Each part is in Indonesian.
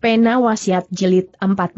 Pena Wasiat Jilid 14.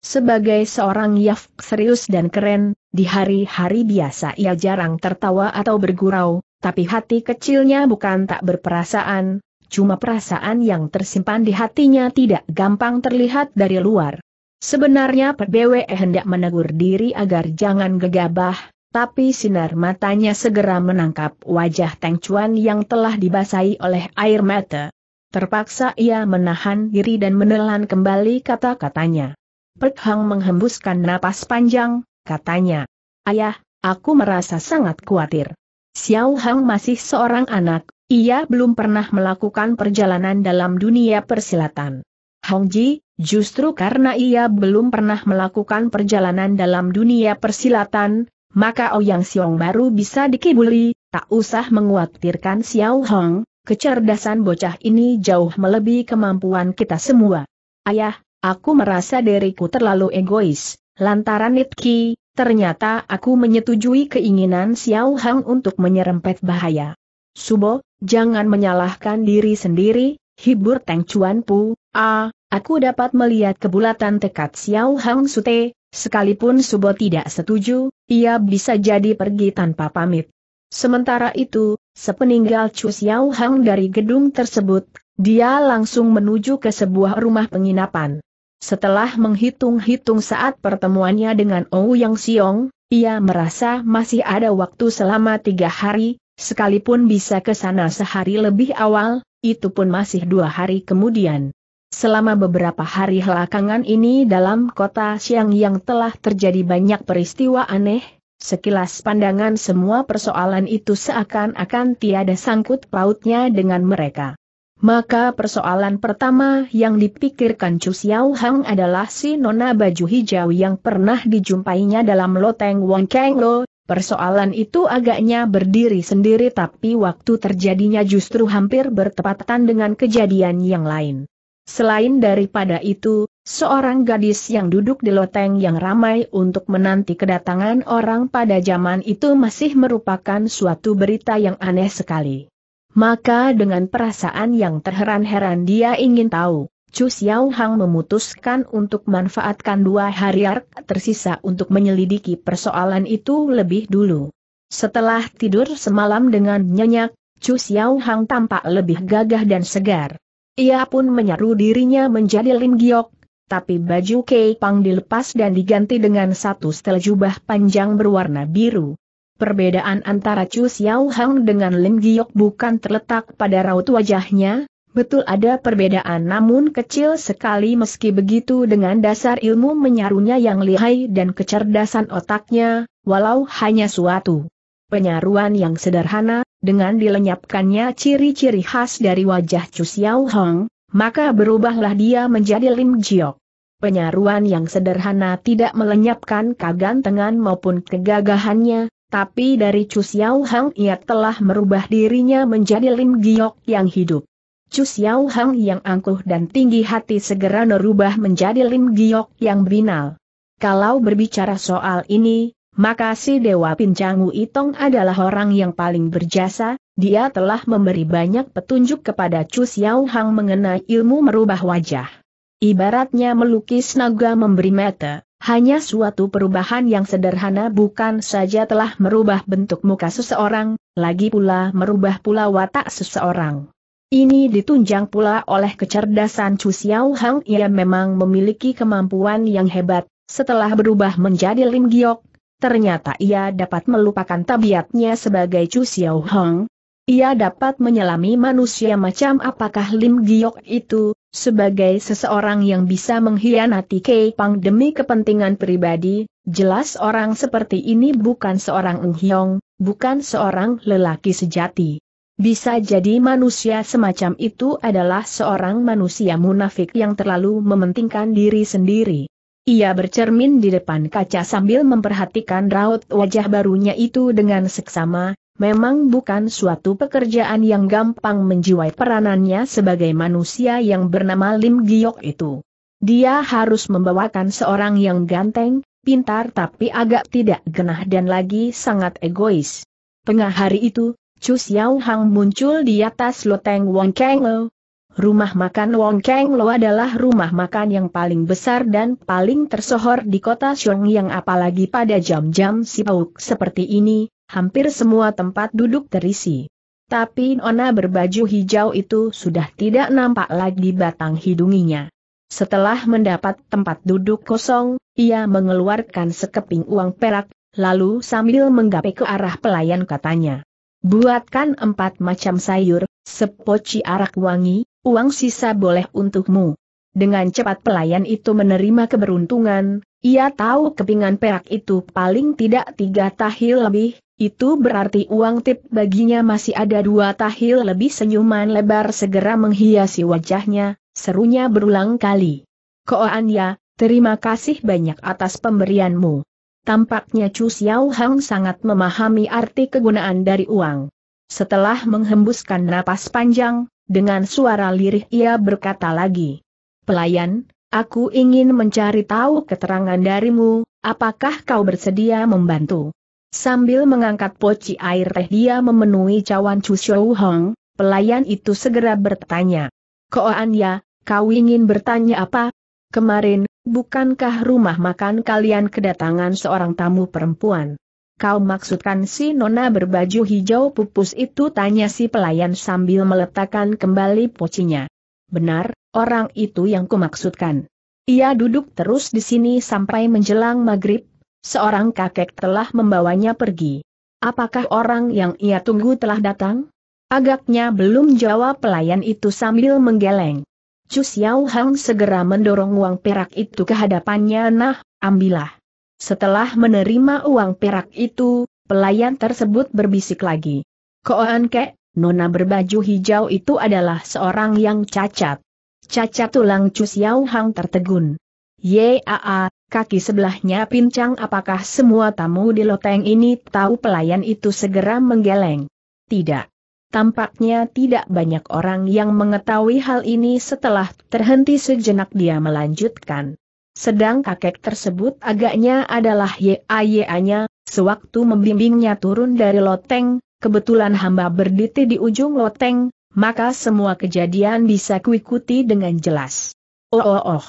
Sebagai seorang Yaf serius dan keren, di hari-hari biasa ia jarang tertawa atau bergurau, tapi hati kecilnya bukan tak berperasaan, cuma perasaan yang tersimpan di hatinya tidak gampang terlihat dari luar. Sebenarnya PBWE hendak menegur diri agar jangan gegabah, tapi sinar matanya segera menangkap wajah Teng Chuan yang telah dibasahi oleh air mata. Terpaksa ia menahan diri dan menelan kembali kata-katanya. Pek Hang menghembuskan napas panjang, katanya. Ayah, aku merasa sangat khawatir. Xiao Hang masih seorang anak, ia belum pernah melakukan perjalanan dalam dunia persilatan. Hong Ji, justru karena ia belum pernah melakukan perjalanan dalam dunia persilatan, maka Ouyang Xiong baru bisa dikibuli, tak usah menguatirkan Xiao Hong, Kecerdasan bocah ini jauh melebihi kemampuan kita semua. Ayah, aku merasa diriku terlalu egois, lantaran Nitki, ternyata aku menyetujui keinginan Xiao Hang untuk menyerempet bahaya. Subo, jangan menyalahkan diri sendiri, hibur Teng Chuan Pu, ah, aku dapat melihat kebulatan tekad Xiao Hang Sute, sekalipun Subo tidak setuju, ia bisa jadi pergi tanpa pamit. Sementara itu, sepeninggal Chu Xiao Hang dari gedung tersebut, dia langsung menuju ke sebuah rumah penginapan. Setelah menghitung-hitung saat pertemuannya dengan Ou Yang Xiong, ia merasa masih ada waktu selama tiga hari, sekalipun bisa ke sana sehari lebih awal, itu pun masih dua hari kemudian. Selama beberapa hari belakangan ini dalam kota Xiang yang telah terjadi banyak peristiwa aneh, Sekilas pandangan semua persoalan itu seakan-akan tiada sangkut pautnya dengan mereka. Maka persoalan pertama yang dipikirkan Chu Xiao Hang adalah si nona baju hijau yang pernah dijumpainya dalam loteng Wong Kang Lo. Persoalan itu agaknya berdiri sendiri tapi waktu terjadinya justru hampir bertepatan dengan kejadian yang lain. Selain daripada itu, Seorang gadis yang duduk di loteng yang ramai untuk menanti kedatangan orang pada zaman itu masih merupakan suatu berita yang aneh sekali. Maka dengan perasaan yang terheran-heran dia ingin tahu, Chu Xiao Hang memutuskan untuk manfaatkan dua hari ark tersisa untuk menyelidiki persoalan itu lebih dulu. Setelah tidur semalam dengan nyenyak, Chu Xiao Hang tampak lebih gagah dan segar. Ia pun menyeru dirinya menjadi Lim Giok, tapi baju Kei Pang dilepas dan diganti dengan satu setel jubah panjang berwarna biru. Perbedaan antara Chu Xiao Hang dengan Lim Giok bukan terletak pada raut wajahnya, betul ada perbedaan namun kecil sekali meski begitu dengan dasar ilmu menyarunya yang lihai dan kecerdasan otaknya, walau hanya suatu penyaruan yang sederhana, dengan dilenyapkannya ciri-ciri khas dari wajah Chu Xiao Hang, maka berubahlah dia menjadi Lim Jiok. Penyaruan yang sederhana tidak melenyapkan kagantengan maupun kegagahannya, tapi dari Chu Xiao Hang ia telah merubah dirinya menjadi Lim Giok yang hidup. Chu Xiao Hang yang angkuh dan tinggi hati segera merubah menjadi Lim Giok yang binal. Kalau berbicara soal ini, maka si Dewa Pincangu Itong adalah orang yang paling berjasa, dia telah memberi banyak petunjuk kepada Chu Xiao Hang mengenai ilmu merubah wajah. Ibaratnya melukis naga memberi mata, hanya suatu perubahan yang sederhana bukan saja telah merubah bentuk muka seseorang, lagi pula merubah pula watak seseorang. Ini ditunjang pula oleh kecerdasan Chu Xiao Hang ia memang memiliki kemampuan yang hebat, setelah berubah menjadi Lim Giok, ternyata ia dapat melupakan tabiatnya sebagai Chu Xiao Hang, ia dapat menyelami manusia macam apakah Lim Giok itu, sebagai seseorang yang bisa mengkhianati Kei Pang demi kepentingan pribadi, jelas orang seperti ini bukan seorang Eng bukan seorang lelaki sejati. Bisa jadi manusia semacam itu adalah seorang manusia munafik yang terlalu mementingkan diri sendiri. Ia bercermin di depan kaca sambil memperhatikan raut wajah barunya itu dengan seksama, memang bukan suatu pekerjaan yang gampang menjiwai peranannya sebagai manusia yang bernama Lim Giok itu. Dia harus membawakan seorang yang ganteng, pintar tapi agak tidak genah dan lagi sangat egois. Tengah hari itu, Chu Xiao Hang muncul di atas loteng Wong Keng Lo. Rumah makan Wong Keng Lo adalah rumah makan yang paling besar dan paling tersohor di kota Xiong yang apalagi pada jam-jam sibuk seperti ini, hampir semua tempat duduk terisi. Tapi nona berbaju hijau itu sudah tidak nampak lagi batang hidunginya. Setelah mendapat tempat duduk kosong, ia mengeluarkan sekeping uang perak, lalu sambil menggapai ke arah pelayan katanya. Buatkan empat macam sayur, sepoci arak wangi, uang sisa boleh untukmu. Dengan cepat pelayan itu menerima keberuntungan, ia tahu kepingan perak itu paling tidak tiga tahil lebih, itu berarti uang tip baginya masih ada dua tahil lebih senyuman lebar segera menghiasi wajahnya, serunya berulang kali. ya, terima kasih banyak atas pemberianmu. Tampaknya Chu Xiao Hang sangat memahami arti kegunaan dari uang. Setelah menghembuskan napas panjang, dengan suara lirih ia berkata lagi. Pelayan, aku ingin mencari tahu keterangan darimu, apakah kau bersedia membantu? Sambil mengangkat poci air teh dia memenuhi cawan Chu Shou Hong, pelayan itu segera bertanya. Koan ya, kau ingin bertanya apa? Kemarin, bukankah rumah makan kalian kedatangan seorang tamu perempuan? Kau maksudkan si nona berbaju hijau pupus itu tanya si pelayan sambil meletakkan kembali pocinya. Benar, orang itu yang kumaksudkan. Ia duduk terus di sini sampai menjelang maghrib, seorang kakek telah membawanya pergi. Apakah orang yang ia tunggu telah datang? Agaknya belum jawab pelayan itu sambil menggeleng. Chu Xiao Hang segera mendorong uang perak itu ke hadapannya nah, ambillah. Setelah menerima uang perak itu, pelayan tersebut berbisik lagi. Koan kek, nona berbaju hijau itu adalah seorang yang cacat. Cacat tulang Chu Xiao Hang tertegun. Yaa, kaki sebelahnya pincang apakah semua tamu di loteng ini tahu pelayan itu segera menggeleng. Tidak. Tampaknya tidak banyak orang yang mengetahui hal ini setelah terhenti sejenak dia melanjutkan. Sedang kakek tersebut agaknya adalah YAYA-nya, sewaktu membimbingnya turun dari loteng, kebetulan hamba berdiri di ujung loteng, maka semua kejadian bisa kuikuti dengan jelas. Oh oh oh,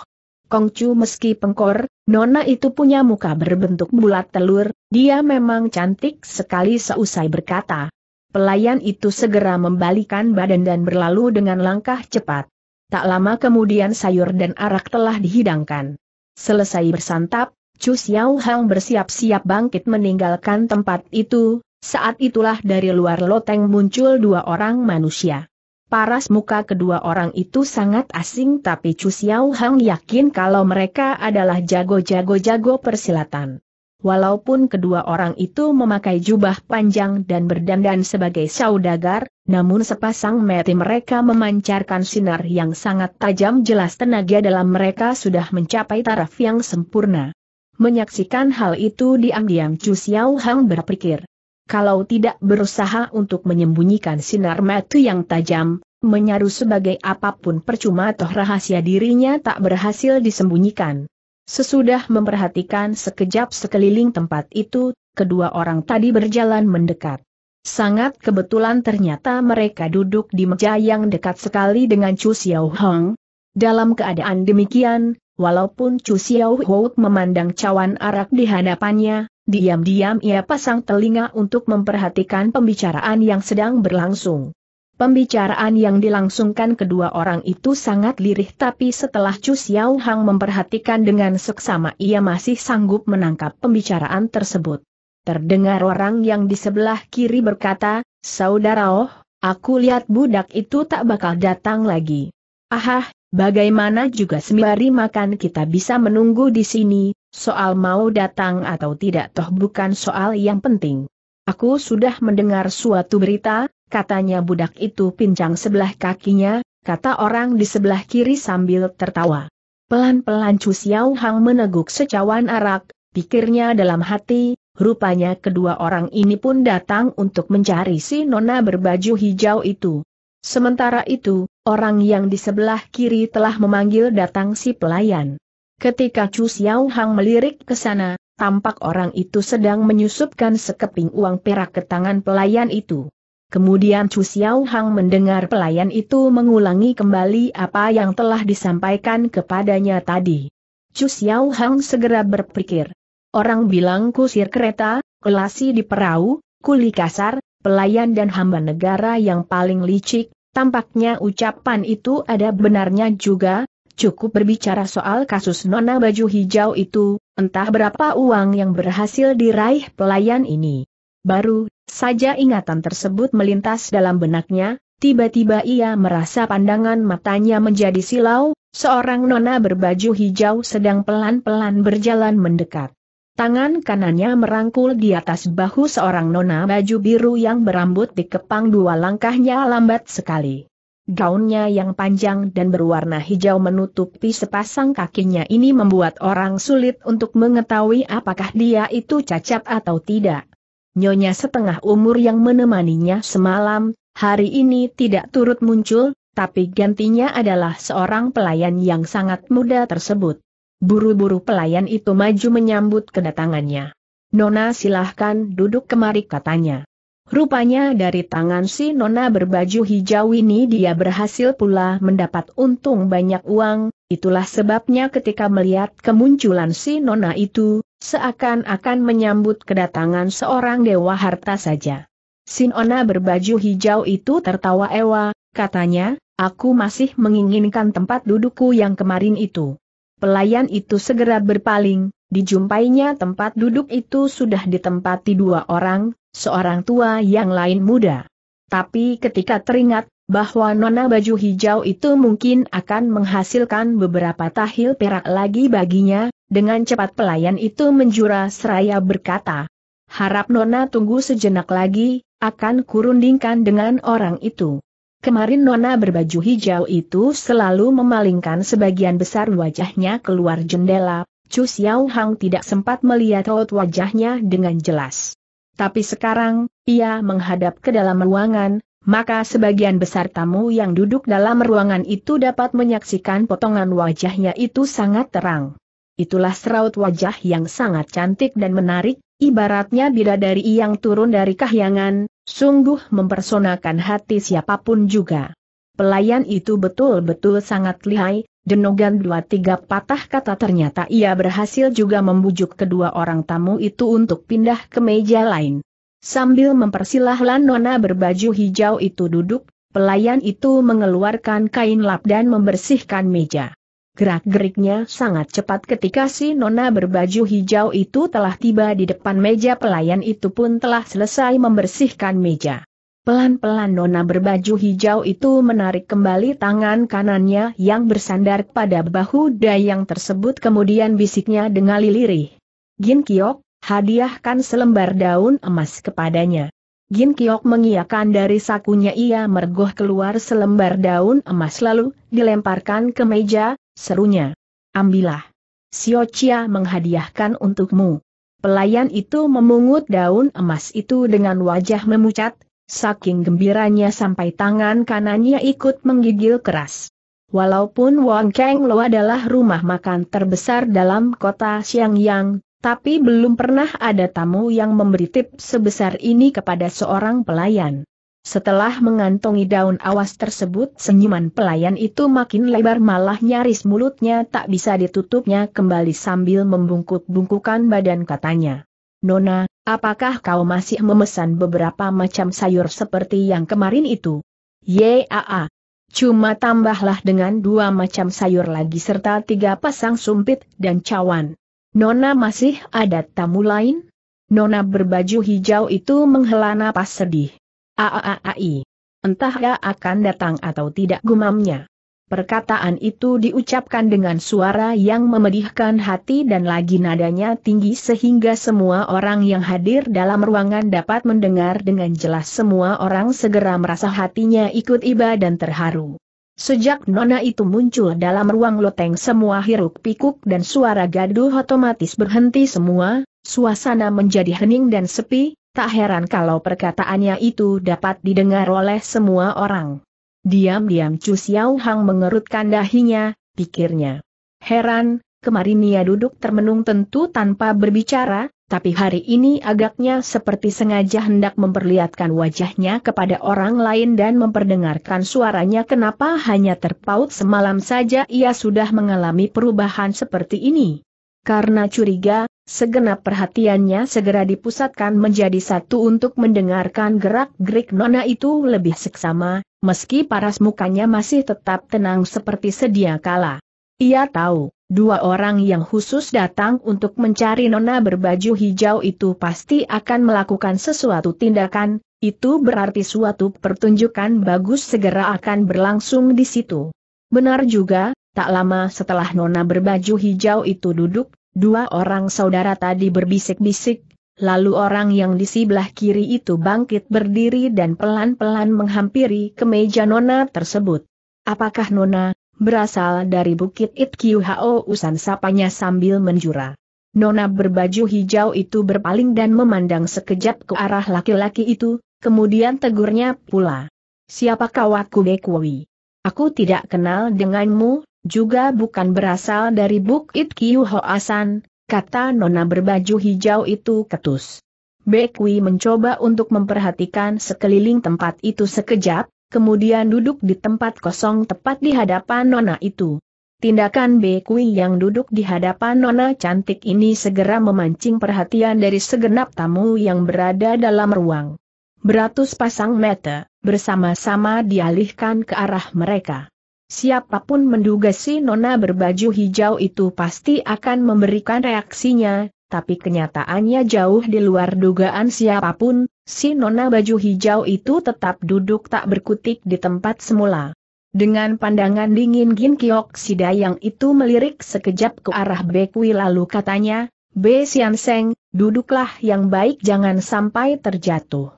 Kongcu meski pengkor, nona itu punya muka berbentuk bulat telur, dia memang cantik sekali seusai berkata. Pelayan itu segera membalikan badan dan berlalu dengan langkah cepat. Tak lama kemudian sayur dan arak telah dihidangkan. Selesai bersantap, Chu Xiao Hang bersiap-siap bangkit meninggalkan tempat itu, saat itulah dari luar loteng muncul dua orang manusia. Paras muka kedua orang itu sangat asing tapi Chu Xiao Hang yakin kalau mereka adalah jago-jago-jago persilatan. Walaupun kedua orang itu memakai jubah panjang dan berdandan sebagai saudagar, namun sepasang mata mereka memancarkan sinar yang sangat tajam jelas tenaga dalam mereka sudah mencapai taraf yang sempurna. Menyaksikan hal itu diam-diam Chu Xiao Hang berpikir, kalau tidak berusaha untuk menyembunyikan sinar mata yang tajam, menyaru sebagai apapun percuma toh rahasia dirinya tak berhasil disembunyikan. Sesudah memperhatikan sekejap sekeliling tempat itu, kedua orang tadi berjalan mendekat. Sangat kebetulan ternyata mereka duduk di meja yang dekat sekali dengan Chu Xiao Hong. Dalam keadaan demikian, walaupun Chu Xiao Hong memandang cawan arak di hadapannya, Diam-diam ia pasang telinga untuk memperhatikan pembicaraan yang sedang berlangsung. Pembicaraan yang dilangsungkan kedua orang itu sangat lirih tapi setelah Chu Xiao Hang memperhatikan dengan seksama ia masih sanggup menangkap pembicaraan tersebut. Terdengar orang yang di sebelah kiri berkata, Saudara Oh, aku lihat budak itu tak bakal datang lagi. Ahah, bagaimana juga sembari makan kita bisa menunggu di sini, Soal mau datang atau tidak toh bukan soal yang penting. Aku sudah mendengar suatu berita, katanya budak itu pincang sebelah kakinya, kata orang di sebelah kiri sambil tertawa. Pelan-pelan Cu Xiao Hang meneguk secawan arak, pikirnya dalam hati, rupanya kedua orang ini pun datang untuk mencari si nona berbaju hijau itu. Sementara itu, orang yang di sebelah kiri telah memanggil datang si pelayan. Ketika Chu Xiao Hang melirik ke sana, tampak orang itu sedang menyusupkan sekeping uang perak ke tangan pelayan itu. Kemudian Chu Xiao Hang mendengar pelayan itu mengulangi kembali apa yang telah disampaikan kepadanya tadi. Chu Xiao Hang segera berpikir. Orang bilang kusir kereta, kelasi di perahu, kuli kasar, pelayan dan hamba negara yang paling licik, tampaknya ucapan itu ada benarnya juga, Cukup berbicara soal kasus nona baju hijau itu, entah berapa uang yang berhasil diraih pelayan ini. Baru saja ingatan tersebut melintas dalam benaknya, tiba-tiba ia merasa pandangan matanya menjadi silau, seorang nona berbaju hijau sedang pelan-pelan berjalan mendekat. Tangan kanannya merangkul di atas bahu seorang nona baju biru yang berambut dikepang dua langkahnya lambat sekali. Gaunnya yang panjang dan berwarna hijau menutupi sepasang kakinya ini membuat orang sulit untuk mengetahui apakah dia itu cacat atau tidak. Nyonya setengah umur yang menemaninya semalam, hari ini tidak turut muncul, tapi gantinya adalah seorang pelayan yang sangat muda tersebut. Buru-buru pelayan itu maju menyambut kedatangannya. Nona silahkan duduk kemari katanya. Rupanya dari tangan si nona berbaju hijau ini dia berhasil pula mendapat untung banyak uang, itulah sebabnya ketika melihat kemunculan si nona itu, seakan-akan menyambut kedatangan seorang dewa harta saja. Si nona berbaju hijau itu tertawa ewa, katanya, aku masih menginginkan tempat dudukku yang kemarin itu. Pelayan itu segera berpaling, Dijumpainya tempat duduk itu sudah ditempati dua orang, seorang tua yang lain muda. Tapi ketika teringat bahwa nona baju hijau itu mungkin akan menghasilkan beberapa tahil perak lagi baginya, dengan cepat pelayan itu menjura seraya berkata, Harap nona tunggu sejenak lagi, akan kurundingkan dengan orang itu. Kemarin nona berbaju hijau itu selalu memalingkan sebagian besar wajahnya keluar jendela, Chu Xiao Hang tidak sempat melihat raut wajahnya dengan jelas. Tapi sekarang, ia menghadap ke dalam ruangan, maka sebagian besar tamu yang duduk dalam ruangan itu dapat menyaksikan potongan wajahnya itu sangat terang. Itulah seraut wajah yang sangat cantik dan menarik, ibaratnya bidadari yang turun dari kahyangan, sungguh mempersonakan hati siapapun juga. Pelayan itu betul-betul sangat lihai, denogan dua tiga patah kata ternyata ia berhasil juga membujuk kedua orang tamu itu untuk pindah ke meja lain. Sambil mempersilahkan nona berbaju hijau itu duduk, pelayan itu mengeluarkan kain lap dan membersihkan meja. Gerak-geriknya sangat cepat ketika si nona berbaju hijau itu telah tiba di depan meja pelayan itu pun telah selesai membersihkan meja. Pelan-pelan nona berbaju hijau itu menarik kembali tangan kanannya yang bersandar pada bahu dayang tersebut kemudian bisiknya dengan lirih. Gin Kiok, hadiahkan selembar daun emas kepadanya. Gin Kiok mengiakan dari sakunya ia mergoh keluar selembar daun emas lalu, dilemparkan ke meja, serunya. Ambillah. Sio Chia menghadiahkan untukmu. Pelayan itu memungut daun emas itu dengan wajah memucat, Saking gembiranya sampai tangan kanannya ikut menggigil keras. Walaupun Wang Keng Lo adalah rumah makan terbesar dalam kota Xiangyang, tapi belum pernah ada tamu yang memberi tip sebesar ini kepada seorang pelayan. Setelah mengantongi daun awas tersebut senyuman pelayan itu makin lebar malah nyaris mulutnya tak bisa ditutupnya kembali sambil membungkuk-bungkukan badan katanya. Nona, apakah kau masih memesan beberapa macam sayur seperti yang kemarin itu? Yaa. Cuma tambahlah dengan dua macam sayur lagi serta tiga pasang sumpit dan cawan. Nona masih ada tamu lain? Nona berbaju hijau itu menghela napas sedih. Aaai. Entah ia akan datang atau tidak gumamnya. Perkataan itu diucapkan dengan suara yang memedihkan hati dan lagi nadanya tinggi sehingga semua orang yang hadir dalam ruangan dapat mendengar dengan jelas semua orang segera merasa hatinya ikut iba dan terharu. Sejak nona itu muncul dalam ruang loteng semua hiruk pikuk dan suara gaduh otomatis berhenti semua, suasana menjadi hening dan sepi, tak heran kalau perkataannya itu dapat didengar oleh semua orang. Diam-diam Chu Xiao Hang mengerutkan dahinya, pikirnya. Heran, kemarin ia duduk termenung tentu tanpa berbicara, tapi hari ini agaknya seperti sengaja hendak memperlihatkan wajahnya kepada orang lain dan memperdengarkan suaranya kenapa hanya terpaut semalam saja ia sudah mengalami perubahan seperti ini. Karena curiga, segenap perhatiannya segera dipusatkan menjadi satu untuk mendengarkan gerak-gerik nona itu lebih seksama, meski paras mukanya masih tetap tenang seperti sedia kala. Ia tahu, dua orang yang khusus datang untuk mencari nona berbaju hijau itu pasti akan melakukan sesuatu tindakan, itu berarti suatu pertunjukan bagus segera akan berlangsung di situ. Benar juga, tak lama setelah nona berbaju hijau itu duduk, dua orang saudara tadi berbisik-bisik, Lalu orang yang di sebelah kiri itu bangkit berdiri dan pelan-pelan menghampiri ke meja Nona tersebut. Apakah Nona, berasal dari Bukit Itqiuhao Usan sapanya sambil menjura. Nona berbaju hijau itu berpaling dan memandang sekejap ke arah laki-laki itu, kemudian tegurnya pula. Siapa kau aku Dekwi? Aku tidak kenal denganmu, juga bukan berasal dari Bukit Asan kata nona berbaju hijau itu ketus. Bekwi mencoba untuk memperhatikan sekeliling tempat itu sekejap, kemudian duduk di tempat kosong tepat di hadapan nona itu. Tindakan Bekwi yang duduk di hadapan nona cantik ini segera memancing perhatian dari segenap tamu yang berada dalam ruang. Beratus pasang mata, bersama-sama dialihkan ke arah mereka. Siapapun menduga si nona berbaju hijau itu pasti akan memberikan reaksinya, tapi kenyataannya jauh di luar dugaan siapapun, si nona baju hijau itu tetap duduk tak berkutik di tempat semula. Dengan pandangan dingin Gin Kiok Sida yang itu melirik sekejap ke arah Bekwi lalu katanya, B. Sian Seng, duduklah yang baik jangan sampai terjatuh.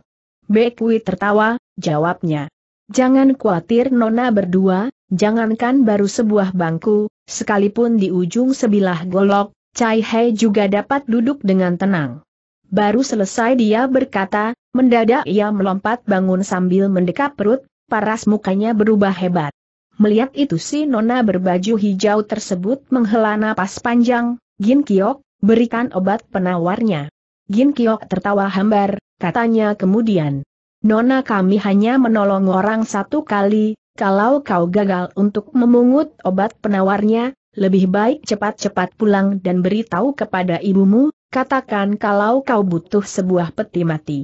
Bekwi tertawa, jawabnya. Jangan khawatir Nona berdua, jangankan baru sebuah bangku, sekalipun di ujung sebilah golok, Cai Hei juga dapat duduk dengan tenang. Baru selesai dia berkata, mendadak ia melompat bangun sambil mendekap perut, paras mukanya berubah hebat. Melihat itu si Nona berbaju hijau tersebut menghela napas panjang, Gin Kiok, berikan obat penawarnya. Gin Kiok tertawa hambar, katanya kemudian. Nona kami hanya menolong orang satu kali, kalau kau gagal untuk memungut obat penawarnya, lebih baik cepat-cepat pulang dan beritahu kepada ibumu, katakan kalau kau butuh sebuah peti mati.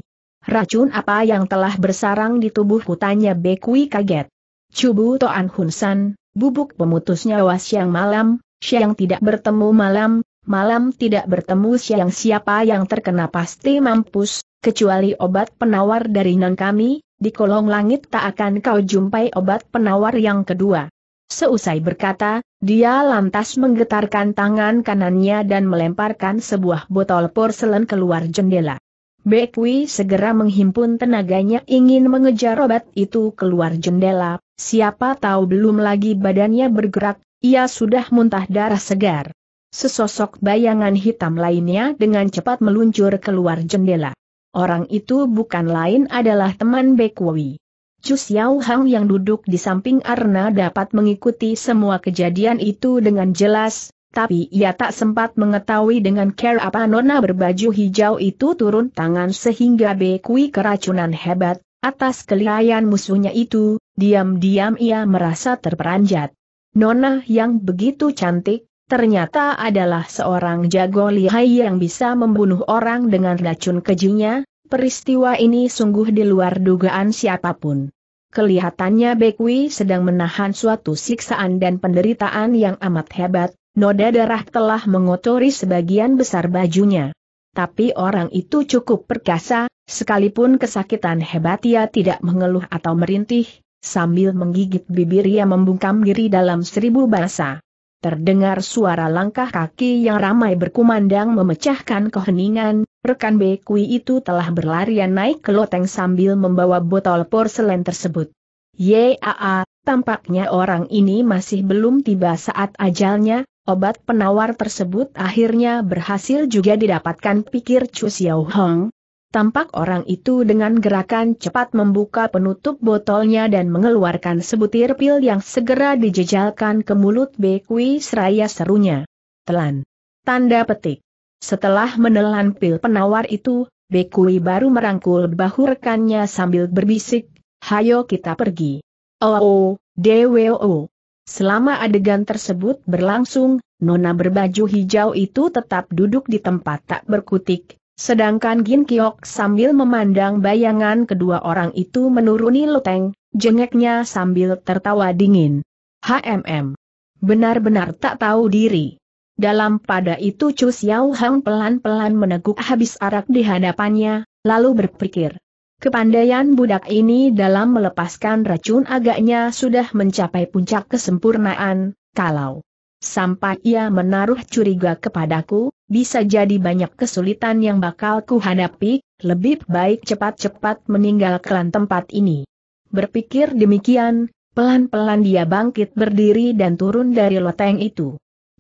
Racun apa yang telah bersarang di tubuhku tanya Bekui kaget. Cubu Toan Hunsan, bubuk pemutus nyawa siang malam, siang tidak bertemu malam, malam tidak bertemu siang siapa yang terkena pasti mampus, kecuali obat penawar dari Nang kami, di kolong langit tak akan kau jumpai obat penawar yang kedua. Seusai berkata, dia lantas menggetarkan tangan kanannya dan melemparkan sebuah botol porselen keluar jendela. Bekwi segera menghimpun tenaganya ingin mengejar obat itu keluar jendela, siapa tahu belum lagi badannya bergerak, ia sudah muntah darah segar. Sesosok bayangan hitam lainnya dengan cepat meluncur keluar jendela. Orang itu bukan lain adalah teman Bekwui. Chu Xiao yang duduk di samping Arna dapat mengikuti semua kejadian itu dengan jelas, tapi ia tak sempat mengetahui dengan care apa nona berbaju hijau itu turun tangan sehingga Bekwui keracunan hebat, atas kelihayan musuhnya itu, diam-diam ia merasa terperanjat. Nona yang begitu cantik, ternyata adalah seorang jago lihai yang bisa membunuh orang dengan racun kejunya. peristiwa ini sungguh di luar dugaan siapapun. Kelihatannya Bekwi sedang menahan suatu siksaan dan penderitaan yang amat hebat, noda darah telah mengotori sebagian besar bajunya. Tapi orang itu cukup perkasa, sekalipun kesakitan hebat ia tidak mengeluh atau merintih, sambil menggigit bibir ia membungkam diri dalam seribu bahasa. Terdengar suara langkah kaki yang ramai berkumandang memecahkan keheningan, rekan Bekui itu telah berlarian naik ke loteng sambil membawa botol porselen tersebut. Yaa, tampaknya orang ini masih belum tiba saat ajalnya, obat penawar tersebut akhirnya berhasil juga didapatkan pikir Chu Xiao Hong, Tampak orang itu dengan gerakan cepat membuka penutup botolnya dan mengeluarkan sebutir pil yang segera dijejalkan ke mulut Bekui seraya serunya. Telan. Tanda petik. Setelah menelan pil penawar itu, Bekui baru merangkul bahu rekannya sambil berbisik, Hayo kita pergi. Oh, oh DWO. Oh. Selama adegan tersebut berlangsung, Nona berbaju hijau itu tetap duduk di tempat tak berkutik, Sedangkan Gin Kiok sambil memandang bayangan kedua orang itu menuruni loteng, jengeknya sambil tertawa dingin. HMM. Benar-benar tak tahu diri. Dalam pada itu Chu Xiao Hang pelan-pelan meneguk habis arak di hadapannya, lalu berpikir. Kepandaian budak ini dalam melepaskan racun agaknya sudah mencapai puncak kesempurnaan, kalau sampai ia menaruh curiga kepadaku, bisa jadi banyak kesulitan yang bakal kuhadapi, lebih baik cepat-cepat meninggalkan tempat ini. Berpikir demikian, pelan-pelan dia bangkit berdiri dan turun dari loteng itu.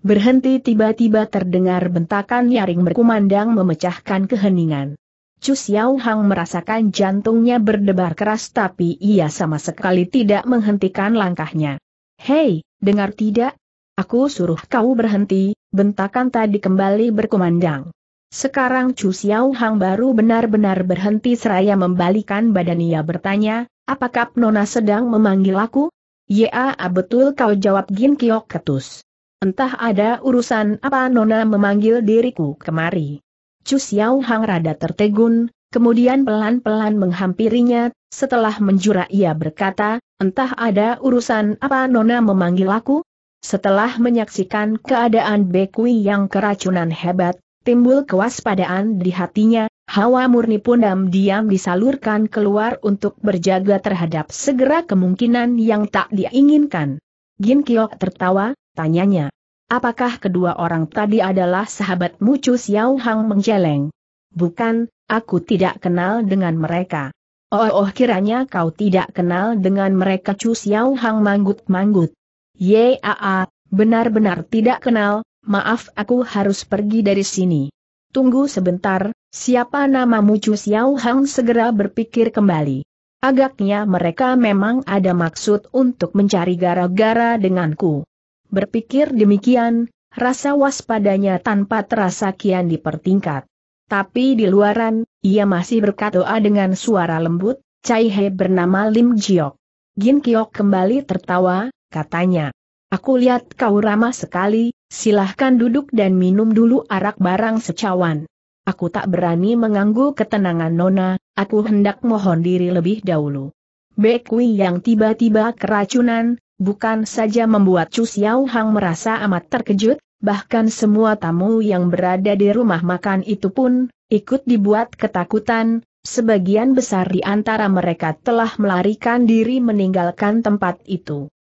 Berhenti tiba-tiba terdengar bentakan nyaring berkumandang memecahkan keheningan. Chu Xiao Hang merasakan jantungnya berdebar keras tapi ia sama sekali tidak menghentikan langkahnya. Hei, dengar tidak? Aku suruh kau berhenti, bentakan tadi kembali berkumandang. Sekarang Chu Xiao Hang baru benar-benar berhenti seraya membalikan badan ia bertanya, apakah Nona sedang memanggil aku? Ya, ah, betul kau jawab Gin Kiok ketus. Entah ada urusan apa Nona memanggil diriku kemari. Chu Xiao Hang rada tertegun, kemudian pelan-pelan menghampirinya, setelah menjura ia berkata, entah ada urusan apa Nona memanggil aku? Setelah menyaksikan keadaan Bekui yang keracunan hebat, timbul kewaspadaan di hatinya, hawa murni pun diam-diam disalurkan keluar untuk berjaga terhadap segera kemungkinan yang tak diinginkan. Gin Kiok tertawa, tanyanya. Apakah kedua orang tadi adalah sahabat Mucu Xiao Hang menjeleng? Bukan, aku tidak kenal dengan mereka. Oh, oh kiranya kau tidak kenal dengan mereka Chu Xiao Hang manggut-manggut. Yaa, benar-benar tidak kenal, maaf aku harus pergi dari sini. Tunggu sebentar, siapa nama Mucu Xiao Hang segera berpikir kembali. Agaknya mereka memang ada maksud untuk mencari gara-gara denganku. Berpikir demikian, rasa waspadanya tanpa terasa kian dipertingkat. Tapi di luaran, ia masih berkata dengan suara lembut, Cai He bernama Lim Jiok. Gin Kiok kembali tertawa, katanya. Aku lihat kau ramah sekali, silahkan duduk dan minum dulu arak barang secawan. Aku tak berani mengganggu ketenangan Nona, aku hendak mohon diri lebih dahulu. Bekui yang tiba-tiba keracunan, bukan saja membuat Chu Xiao Hang merasa amat terkejut, bahkan semua tamu yang berada di rumah makan itu pun, ikut dibuat ketakutan, sebagian besar di antara mereka telah melarikan diri meninggalkan tempat itu.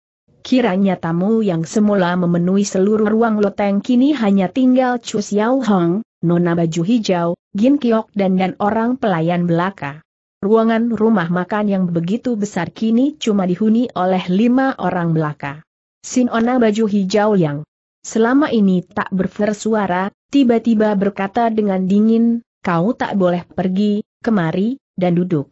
Kiranya tamu yang semula memenuhi seluruh ruang loteng kini hanya tinggal Chu Xiao Hong, Nona Baju Hijau, Gin Kiok dan dan orang pelayan belaka. Ruangan rumah makan yang begitu besar kini cuma dihuni oleh lima orang belaka. Sinona Baju Hijau yang selama ini tak bersuara, tiba-tiba berkata dengan dingin, kau tak boleh pergi, kemari, dan duduk.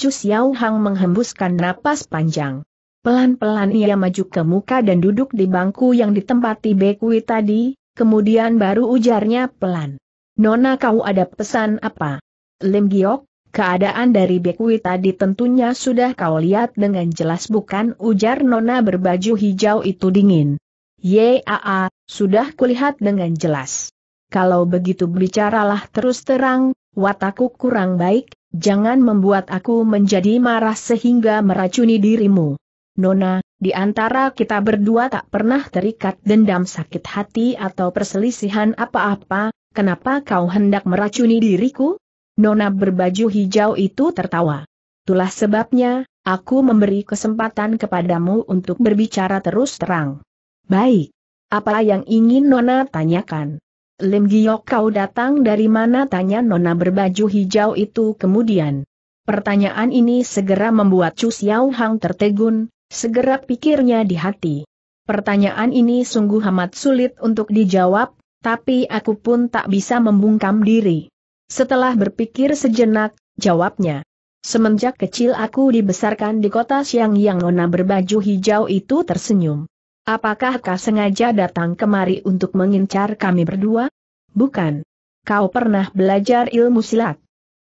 Chu Xiao Hong menghembuskan napas panjang. Pelan-pelan ia maju ke muka dan duduk di bangku yang ditempati Bekwi tadi, kemudian baru ujarnya pelan. Nona kau ada pesan apa? Lim Giok, keadaan dari Bekwi tadi tentunya sudah kau lihat dengan jelas bukan ujar Nona berbaju hijau itu dingin. Yaa, sudah kulihat dengan jelas. Kalau begitu bicaralah terus terang, wataku kurang baik, jangan membuat aku menjadi marah sehingga meracuni dirimu. Nona, di antara kita berdua tak pernah terikat dendam sakit hati atau perselisihan apa-apa, kenapa kau hendak meracuni diriku? Nona berbaju hijau itu tertawa. Itulah sebabnya, aku memberi kesempatan kepadamu untuk berbicara terus terang. Baik. Apa yang ingin Nona tanyakan? Lim Giok kau datang dari mana tanya Nona berbaju hijau itu kemudian. Pertanyaan ini segera membuat Chu Xiao Hang tertegun, Segera pikirnya di hati. Pertanyaan ini sungguh amat sulit untuk dijawab, tapi aku pun tak bisa membungkam diri. Setelah berpikir sejenak, jawabnya. Semenjak kecil aku dibesarkan di kota Siang yang nona berbaju hijau itu tersenyum. Apakah kau sengaja datang kemari untuk mengincar kami berdua? Bukan. Kau pernah belajar ilmu silat.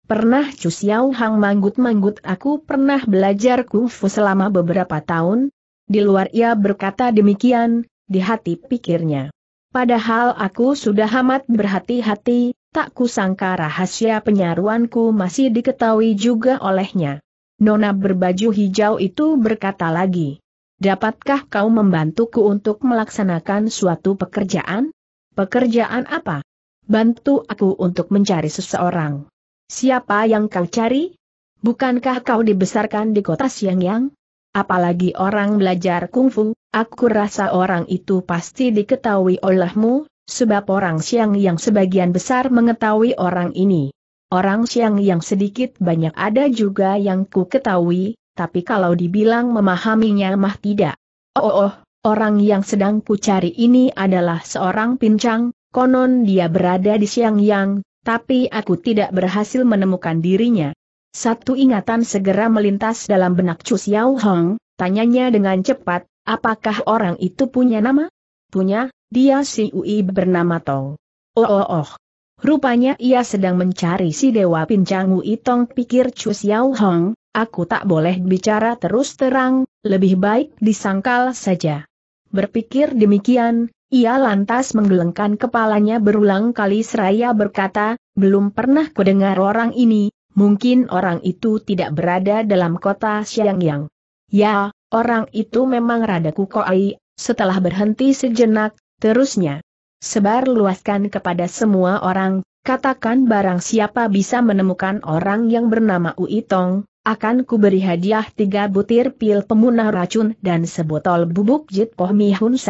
Pernah Chu Xiao Hang manggut-manggut aku pernah belajar kungfu selama beberapa tahun. Di luar ia berkata demikian, di hati pikirnya. Padahal aku sudah amat berhati-hati, tak kusangka rahasia penyaruanku masih diketahui juga olehnya. Nona berbaju hijau itu berkata lagi. Dapatkah kau membantuku untuk melaksanakan suatu pekerjaan? Pekerjaan apa? Bantu aku untuk mencari seseorang. Siapa yang kau cari? Bukankah kau dibesarkan di kota Siang-Yang? Apalagi orang belajar kungfu, aku rasa orang itu pasti diketahui olehmu, sebab orang siang yang sebagian besar mengetahui orang ini. Orang siang yang sedikit banyak ada juga yang ku ketahui, tapi kalau dibilang memahaminya mah tidak. Oh, oh, orang yang sedang ku cari ini adalah seorang pincang, konon dia berada di siang yang, tapi aku tidak berhasil menemukan dirinya. Satu ingatan segera melintas dalam benak Chu Xiao Hong, tanyanya dengan cepat, apakah orang itu punya nama? Punya, dia si Ui bernama Tong. Oh oh oh. Rupanya ia sedang mencari si Dewa Pincang Ui Tong pikir Chu Xiao Hong, aku tak boleh bicara terus terang, lebih baik disangkal saja. Berpikir demikian, ia lantas menggelengkan kepalanya berulang kali seraya berkata, belum pernah kudengar orang ini, mungkin orang itu tidak berada dalam kota Xiangyang. Ya, orang itu memang rada kukoai, setelah berhenti sejenak, terusnya. Sebar luaskan kepada semua orang, katakan barang siapa bisa menemukan orang yang bernama Uitong, akan kuberi hadiah tiga butir pil pemunah racun dan sebotol bubuk Jit Poh Mi Hun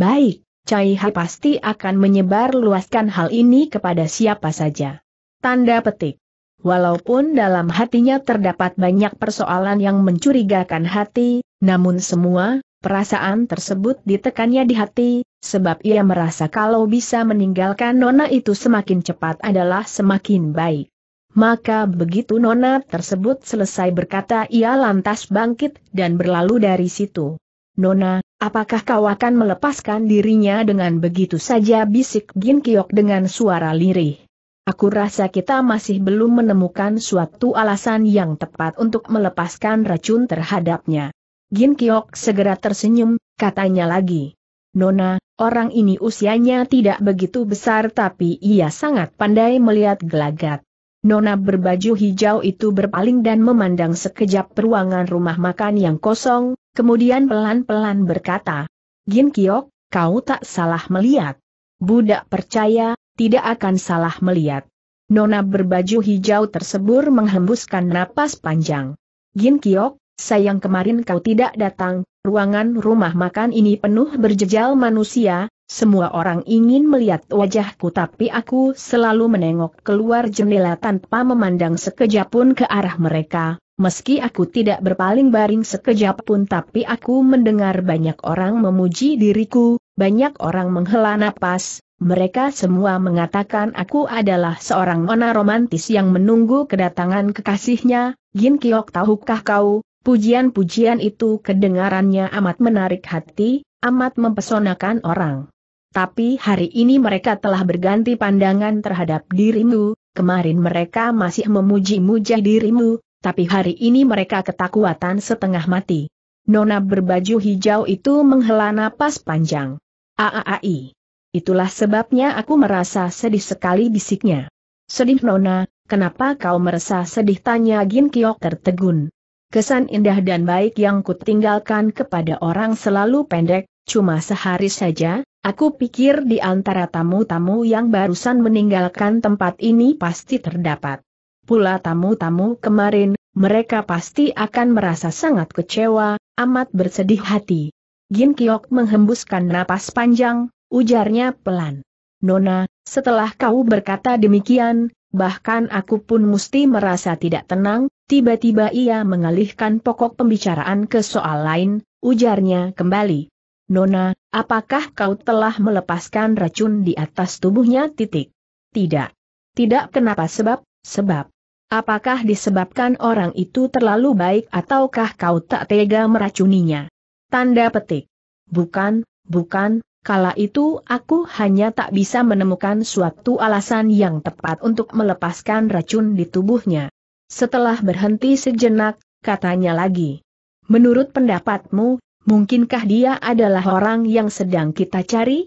Baik, Cai Hai pasti akan menyebar luaskan hal ini kepada siapa saja. Tanda petik. Walaupun dalam hatinya terdapat banyak persoalan yang mencurigakan hati, namun semua perasaan tersebut ditekannya di hati, sebab ia merasa kalau bisa meninggalkan Nona itu semakin cepat adalah semakin baik. Maka begitu Nona tersebut selesai berkata ia lantas bangkit dan berlalu dari situ. Nona, Apakah kau akan melepaskan dirinya dengan begitu saja bisik Gin Kiok dengan suara lirih? Aku rasa kita masih belum menemukan suatu alasan yang tepat untuk melepaskan racun terhadapnya. Gin Kiok segera tersenyum, katanya lagi. Nona, orang ini usianya tidak begitu besar tapi ia sangat pandai melihat gelagat. Nona berbaju hijau itu berpaling dan memandang sekejap ruangan rumah makan yang kosong, Kemudian pelan-pelan berkata, Gin Kiok, kau tak salah melihat. Budak percaya, tidak akan salah melihat. Nona berbaju hijau tersebut menghembuskan napas panjang. Gin Kiok, sayang kemarin kau tidak datang, ruangan rumah makan ini penuh berjejal manusia, semua orang ingin melihat wajahku tapi aku selalu menengok keluar jendela tanpa memandang sekejap pun ke arah mereka, Meski aku tidak berpaling baring sekejap pun tapi aku mendengar banyak orang memuji diriku, banyak orang menghela napas, mereka semua mengatakan aku adalah seorang nona romantis yang menunggu kedatangan kekasihnya, Gin Kiok tahukah kau, pujian-pujian itu kedengarannya amat menarik hati, amat mempesonakan orang. Tapi hari ini mereka telah berganti pandangan terhadap dirimu, kemarin mereka masih memuji-muja dirimu, tapi hari ini mereka ketakutan setengah mati. Nona berbaju hijau itu menghela napas panjang. Aaai. Itulah sebabnya aku merasa sedih sekali bisiknya. Sedih Nona, kenapa kau merasa sedih tanya Gin Kiok tertegun. Kesan indah dan baik yang kutinggalkan kepada orang selalu pendek, cuma sehari saja, aku pikir di antara tamu-tamu yang barusan meninggalkan tempat ini pasti terdapat pula tamu-tamu kemarin, mereka pasti akan merasa sangat kecewa, amat bersedih hati. Gin Kiok menghembuskan napas panjang, ujarnya pelan. Nona, setelah kau berkata demikian, bahkan aku pun mesti merasa tidak tenang, tiba-tiba ia mengalihkan pokok pembicaraan ke soal lain, ujarnya kembali. Nona, apakah kau telah melepaskan racun di atas tubuhnya titik? Tidak. Tidak kenapa sebab, sebab, Apakah disebabkan orang itu terlalu baik ataukah kau tak tega meracuninya? Tanda petik. Bukan, bukan, kala itu aku hanya tak bisa menemukan suatu alasan yang tepat untuk melepaskan racun di tubuhnya. Setelah berhenti sejenak, katanya lagi. Menurut pendapatmu, mungkinkah dia adalah orang yang sedang kita cari?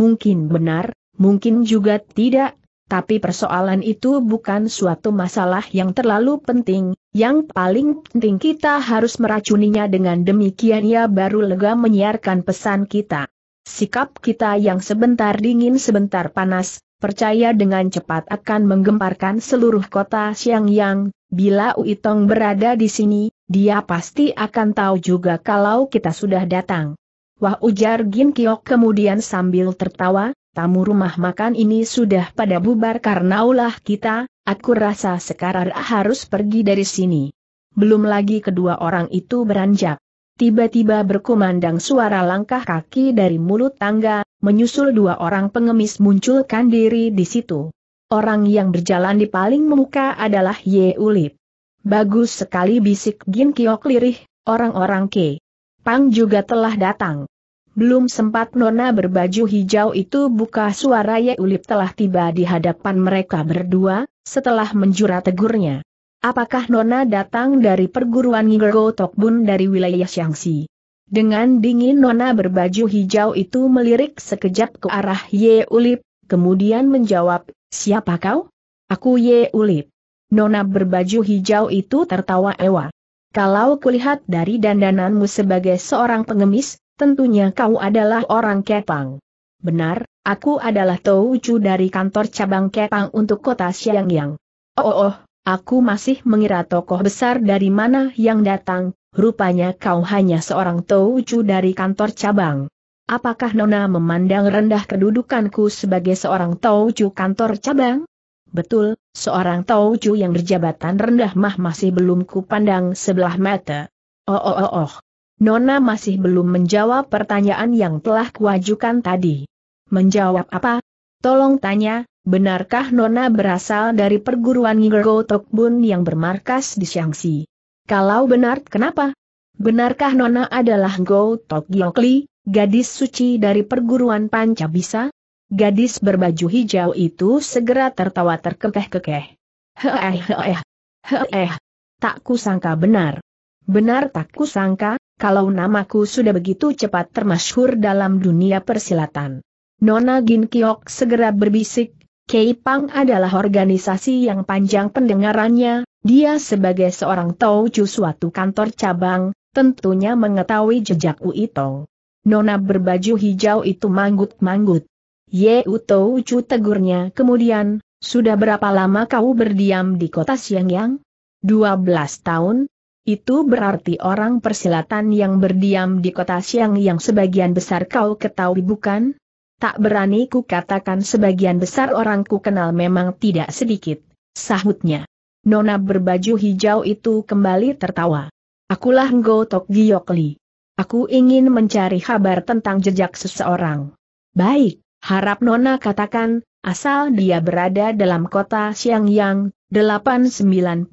Mungkin benar, mungkin juga tidak, tapi persoalan itu bukan suatu masalah yang terlalu penting, yang paling penting kita harus meracuninya dengan demikian ia baru lega menyiarkan pesan kita. Sikap kita yang sebentar dingin sebentar panas, percaya dengan cepat akan menggemparkan seluruh kota Yang, bila Uitong berada di sini, dia pasti akan tahu juga kalau kita sudah datang. Wah ujar Gin Kiok kemudian sambil tertawa, tamu rumah makan ini sudah pada bubar karena ulah kita, aku rasa sekarang harus pergi dari sini. Belum lagi kedua orang itu beranjak. Tiba-tiba berkumandang suara langkah kaki dari mulut tangga, menyusul dua orang pengemis munculkan diri di situ. Orang yang berjalan di paling muka adalah Ye Ulip. Bagus sekali bisik Gin Kiok lirih, orang-orang Ke. Pang juga telah datang. Belum sempat Nona berbaju hijau itu buka suara Ye Ulip telah tiba di hadapan mereka berdua, setelah menjura tegurnya. Apakah Nona datang dari perguruan Gergo Tokbun dari wilayah Xiangxi? Dengan dingin Nona berbaju hijau itu melirik sekejap ke arah Ye Ulip, kemudian menjawab, siapa kau? Aku Ye Ulip. Nona berbaju hijau itu tertawa ewa. Kalau kulihat dari dandananmu sebagai seorang pengemis, tentunya kau adalah orang Kepang. Benar, aku adalah Toucu dari kantor cabang Kepang untuk kota Xiangyang. Oh, oh, oh, aku masih mengira tokoh besar dari mana yang datang, rupanya kau hanya seorang Toucu dari kantor cabang. Apakah Nona memandang rendah kedudukanku sebagai seorang Toucu kantor cabang? Betul, seorang Toucu yang berjabatan rendah mah masih belum kupandang sebelah mata. Oh oh oh oh. Nona masih belum menjawab pertanyaan yang telah kuajukan tadi. Menjawab apa? Tolong tanya, benarkah Nona berasal dari perguruan Ngigo Tokbun yang bermarkas di Shangsi? Kalau benar, kenapa? Benarkah Nona adalah Go Tokyokli, gadis suci dari perguruan Pancabisa? Gadis berbaju hijau itu segera tertawa terkekeh-kekeh. Heeh heeh. Heeh. Tak kusangka benar. Benar tak kusangka, kalau namaku sudah begitu cepat termasyhur dalam dunia persilatan. Nona Gin Kiok segera berbisik, Kei adalah organisasi yang panjang pendengarannya, dia sebagai seorang tauju suatu kantor cabang, tentunya mengetahui jejak Ui Tong. Nona berbaju hijau itu manggut-manggut. Ye Tau Chu tegurnya kemudian, sudah berapa lama kau berdiam di kota Siang Yang? 12 tahun, itu berarti orang persilatan yang berdiam di kota Siang yang sebagian besar kau ketahui bukan? Tak berani ku katakan sebagian besar orang ku kenal memang tidak sedikit, sahutnya. Nona berbaju hijau itu kembali tertawa. Akulah Ngotok Giokli. Aku ingin mencari kabar tentang jejak seseorang. Baik, harap Nona katakan, asal dia berada dalam kota Siang yang 89%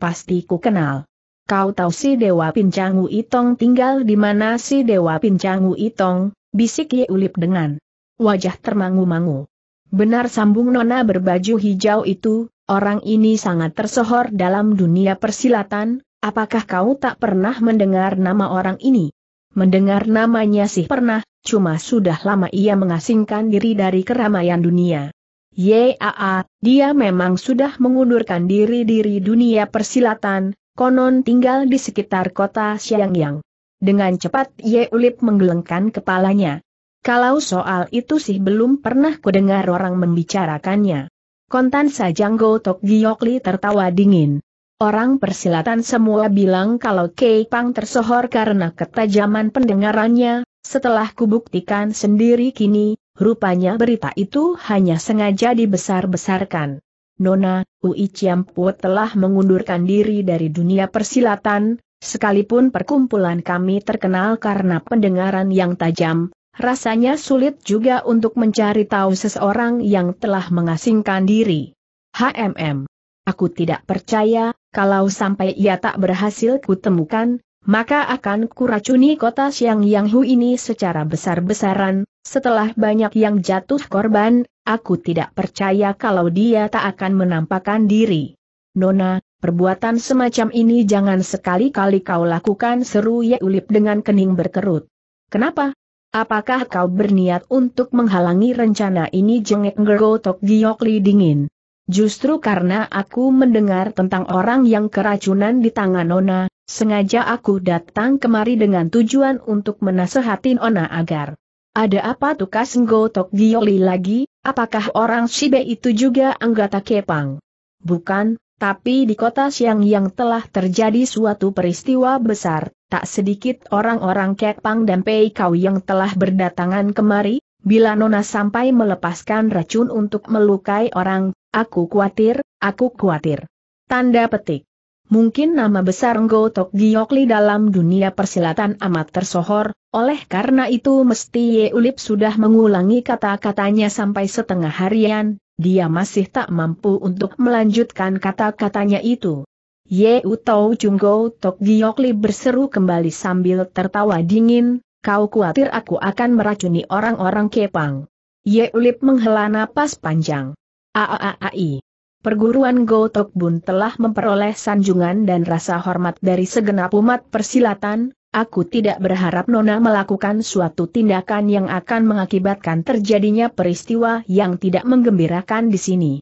pasti ku kenal. Kau tahu si Dewa Pincangu Itong tinggal di mana si Dewa Pincangu Itong, bisik Ye Ulip dengan wajah termangu-mangu. Benar sambung nona berbaju hijau itu, orang ini sangat tersohor dalam dunia persilatan, apakah kau tak pernah mendengar nama orang ini? Mendengar namanya sih pernah, cuma sudah lama ia mengasingkan diri dari keramaian dunia. Yaa, dia memang sudah mengundurkan diri dari dunia persilatan, konon tinggal di sekitar kota Xiangyang. Dengan cepat Ye Ulip menggelengkan kepalanya. Kalau soal itu sih belum pernah kudengar orang membicarakannya. Kontan Sajang Gotok Giokli tertawa dingin. Orang persilatan semua bilang kalau Kei Pang tersohor karena ketajaman pendengarannya, setelah kubuktikan sendiri kini, rupanya berita itu hanya sengaja dibesar-besarkan. Nona, Ui Chiampo telah mengundurkan diri dari dunia persilatan, sekalipun perkumpulan kami terkenal karena pendengaran yang tajam, rasanya sulit juga untuk mencari tahu seseorang yang telah mengasingkan diri. HMM. Aku tidak percaya, kalau sampai ia tak berhasil kutemukan, maka akan kuracuni kota Siang Yang Hu ini secara besar-besaran, setelah banyak yang jatuh korban, Aku tidak percaya kalau dia tak akan menampakkan diri. Nona, perbuatan semacam ini jangan sekali-kali kau lakukan seru ya Ulip dengan kening berkerut. Kenapa? Apakah kau berniat untuk menghalangi rencana ini jengek ngerotok giokli dingin? Justru karena aku mendengar tentang orang yang keracunan di tangan Nona, sengaja aku datang kemari dengan tujuan untuk menasehati Nona agar. Ada apa tukas Nggotok Li lagi? Apakah orang Shibe itu juga anggota Kepang? Bukan, tapi di kota Siang yang telah terjadi suatu peristiwa besar, tak sedikit orang-orang Kepang dan Pei Kau yang telah berdatangan kemari, bila Nona sampai melepaskan racun untuk melukai orang, aku khawatir, aku khawatir. Tanda petik. Mungkin nama besar Ngo Tok Giokli dalam dunia persilatan amat tersohor, oleh karena itu mesti Ye Ulip sudah mengulangi kata-katanya sampai setengah harian, dia masih tak mampu untuk melanjutkan kata-katanya itu. Ye Utau Chunggo Tok berseru kembali sambil tertawa dingin, kau khawatir aku akan meracuni orang-orang Kepang. Ye Ulip menghela napas panjang. Aaai. Perguruan GoTok Bun telah memperoleh sanjungan dan rasa hormat dari segenap umat persilatan, Aku tidak berharap Nona melakukan suatu tindakan yang akan mengakibatkan terjadinya peristiwa yang tidak menggembirakan di sini.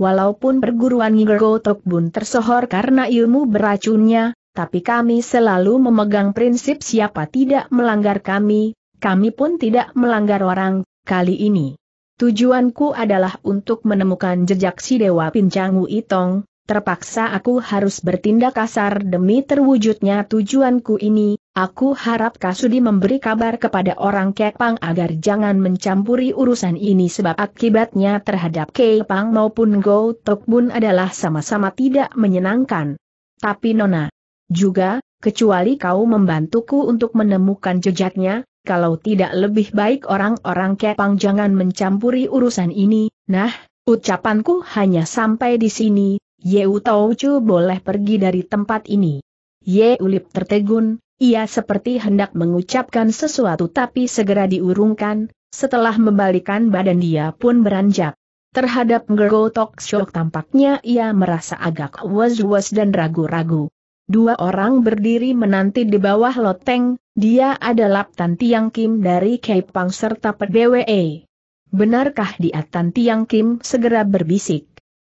Walaupun perguruan Ngigo Tokbun tersohor karena ilmu beracunnya, tapi kami selalu memegang prinsip siapa tidak melanggar kami, kami pun tidak melanggar orang, kali ini. Tujuanku adalah untuk menemukan jejak si Dewa Pincangu Itong, terpaksa aku harus bertindak kasar demi terwujudnya tujuanku ini, aku harap Kasudi memberi kabar kepada orang Kepang agar jangan mencampuri urusan ini sebab akibatnya terhadap Kepang maupun Go Tokbun adalah sama-sama tidak menyenangkan. Tapi Nona, juga, kecuali kau membantuku untuk menemukan jejaknya, kalau tidak lebih baik orang-orang Kepang jangan mencampuri urusan ini, nah, ucapanku hanya sampai di sini, Ye Utaucu boleh pergi dari tempat ini. Ye Ulip tertegun, ia seperti hendak mengucapkan sesuatu tapi segera diurungkan, setelah membalikan badan dia pun beranjak. Terhadap Tok Shok tampaknya ia merasa agak was-was dan ragu-ragu. Dua orang berdiri menanti di bawah loteng, dia adalah Tan Tiang Kim dari Kepang serta PBWE. Benarkah dia Tan Tiang Kim segera berbisik?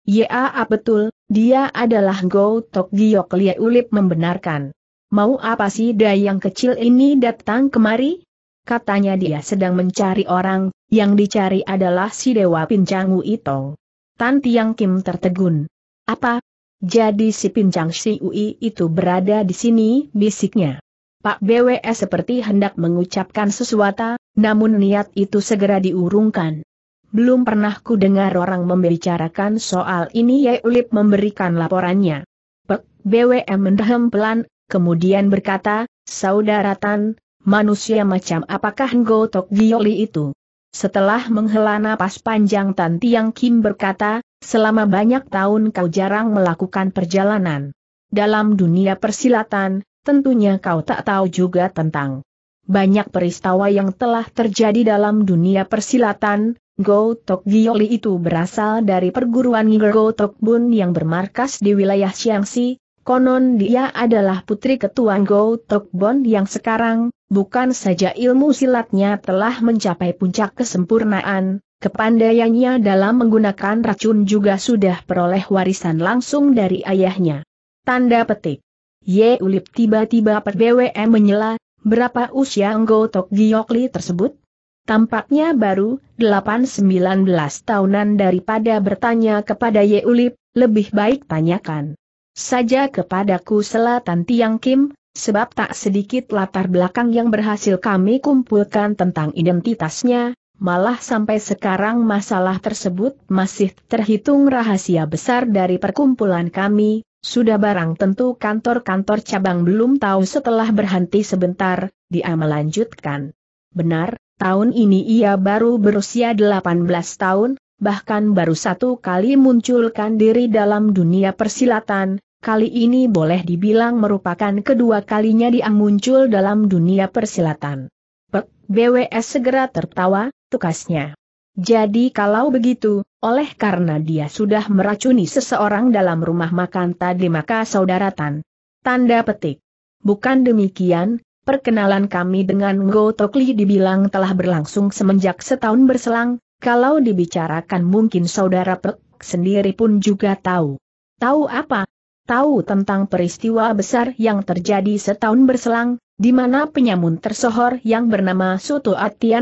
Ya ah, betul, dia adalah Go Tok Giok Lia Ulip membenarkan. Mau apa sih dayang kecil ini datang kemari? Katanya dia sedang mencari orang, yang dicari adalah si Dewa Wu Itong. Tan Tiang Kim tertegun. Apa? Jadi si Pincang Si Ui itu berada di sini, bisiknya. Pak BWS seperti hendak mengucapkan sesuatu, namun niat itu segera diurungkan. Belum pernah ku dengar orang membicarakan soal ini Ye Ulip memberikan laporannya. Pek, BWM mendahem pelan, kemudian berkata, Saudara Tan, manusia macam apakah Ngotok Gioli itu? Setelah menghela napas panjang Tan Tiang Kim berkata, selama banyak tahun kau jarang melakukan perjalanan. Dalam dunia persilatan, tentunya kau tak tahu juga tentang banyak peristiwa yang telah terjadi dalam dunia persilatan, Go Tok Gioli itu berasal dari perguruan Go Tok Bun yang bermarkas di wilayah Xiangxi, konon dia adalah putri ketua Go Tok Bun yang sekarang, bukan saja ilmu silatnya telah mencapai puncak kesempurnaan, kepandaiannya dalam menggunakan racun juga sudah peroleh warisan langsung dari ayahnya. Tanda petik. Ye Ulip tiba-tiba perbwm menyela, Berapa usia Enggo Tok Giokli tersebut? Tampaknya baru 8-19 tahunan daripada bertanya kepada Yeulip, lebih baik tanyakan saja kepadaku selatan Tiang Kim, sebab tak sedikit latar belakang yang berhasil kami kumpulkan tentang identitasnya, malah sampai sekarang masalah tersebut masih terhitung rahasia besar dari perkumpulan kami, sudah barang tentu kantor-kantor cabang belum tahu setelah berhenti sebentar, dia melanjutkan. Benar, tahun ini ia baru berusia 18 tahun, bahkan baru satu kali munculkan diri dalam dunia persilatan, kali ini boleh dibilang merupakan kedua kalinya dia muncul dalam dunia persilatan. Pek, BWS segera tertawa, tukasnya. Jadi kalau begitu, oleh karena dia sudah meracuni seseorang dalam rumah makan tadi maka saudara Tan. Tanda petik. Bukan demikian, perkenalan kami dengan Ngo Tokli dibilang telah berlangsung semenjak setahun berselang, kalau dibicarakan mungkin saudara Pek sendiri pun juga tahu. Tahu apa? Tahu tentang peristiwa besar yang terjadi setahun berselang, di mana penyamun tersohor yang bernama Suto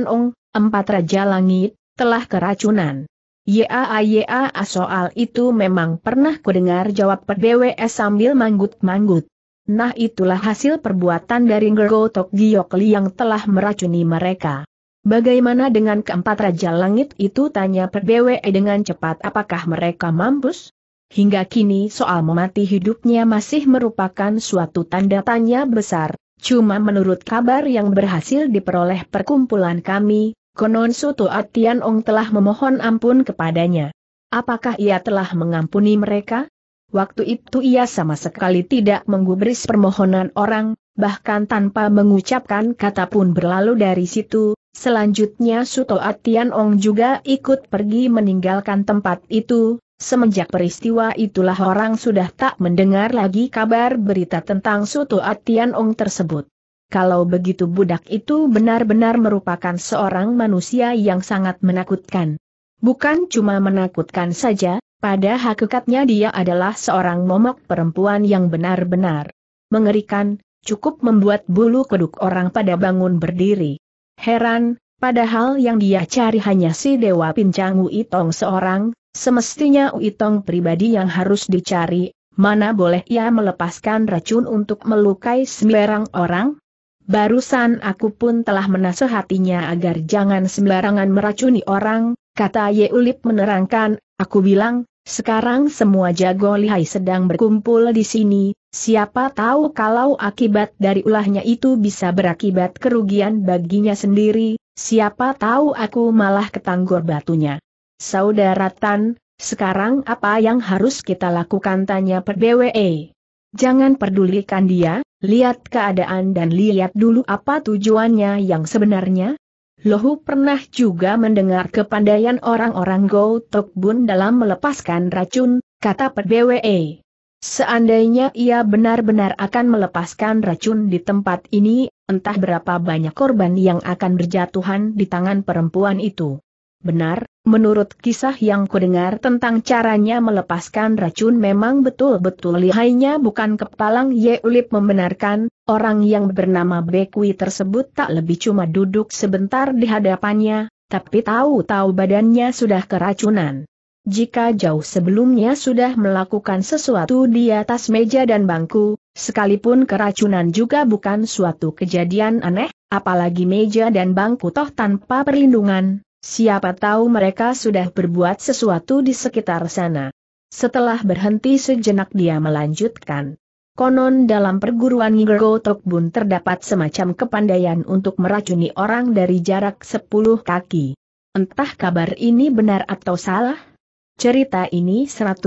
Ung, empat raja langit, telah keracunan. Ya, ya, soal itu memang pernah kudengar jawab PBWS sambil manggut-manggut. Nah itulah hasil perbuatan dari Ngergotok Giokli yang telah meracuni mereka. Bagaimana dengan keempat Raja Langit itu tanya PBWE dengan cepat apakah mereka mampus? Hingga kini soal memati hidupnya masih merupakan suatu tanda tanya besar, cuma menurut kabar yang berhasil diperoleh perkumpulan kami, Konon Suto Atian Ong telah memohon ampun kepadanya. Apakah ia telah mengampuni mereka? Waktu itu ia sama sekali tidak menggubris permohonan orang, bahkan tanpa mengucapkan kata pun berlalu dari situ, selanjutnya Suto Atian Ong juga ikut pergi meninggalkan tempat itu, Semenjak peristiwa itulah orang sudah tak mendengar lagi kabar berita tentang Suto Atian Ong tersebut kalau begitu budak itu benar-benar merupakan seorang manusia yang sangat menakutkan. Bukan cuma menakutkan saja, pada hakikatnya dia adalah seorang momok perempuan yang benar-benar mengerikan, cukup membuat bulu keduk orang pada bangun berdiri. Heran, padahal yang dia cari hanya si Dewa Pincang Uitong seorang, semestinya Uitong pribadi yang harus dicari, mana boleh ia melepaskan racun untuk melukai sembarang orang? Barusan aku pun telah menasehatinya agar jangan sembarangan meracuni orang, kata Yeulip menerangkan, aku bilang, sekarang semua jago lihai sedang berkumpul di sini, siapa tahu kalau akibat dari ulahnya itu bisa berakibat kerugian baginya sendiri, siapa tahu aku malah ketanggor batunya. Saudara Tan, sekarang apa yang harus kita lakukan tanya BWE? Jangan pedulikan dia, Lihat keadaan dan lihat dulu apa tujuannya yang sebenarnya? Lohu pernah juga mendengar kepandaian orang-orang Go Tok Bun dalam melepaskan racun, kata PBWE. Seandainya ia benar-benar akan melepaskan racun di tempat ini, entah berapa banyak korban yang akan berjatuhan di tangan perempuan itu. Benar, menurut kisah yang kudengar tentang caranya melepaskan racun memang betul-betul lihainya bukan kepalang Ye Ulip membenarkan, orang yang bernama Bekwi tersebut tak lebih cuma duduk sebentar di hadapannya, tapi tahu-tahu badannya sudah keracunan. Jika jauh sebelumnya sudah melakukan sesuatu di atas meja dan bangku, sekalipun keracunan juga bukan suatu kejadian aneh, apalagi meja dan bangku toh tanpa perlindungan, Siapa tahu mereka sudah berbuat sesuatu di sekitar sana. Setelah berhenti sejenak dia melanjutkan. Konon dalam perguruan Ngergo Tokbun terdapat semacam kepandaian untuk meracuni orang dari jarak 10 kaki. Entah kabar ini benar atau salah? Cerita ini 100%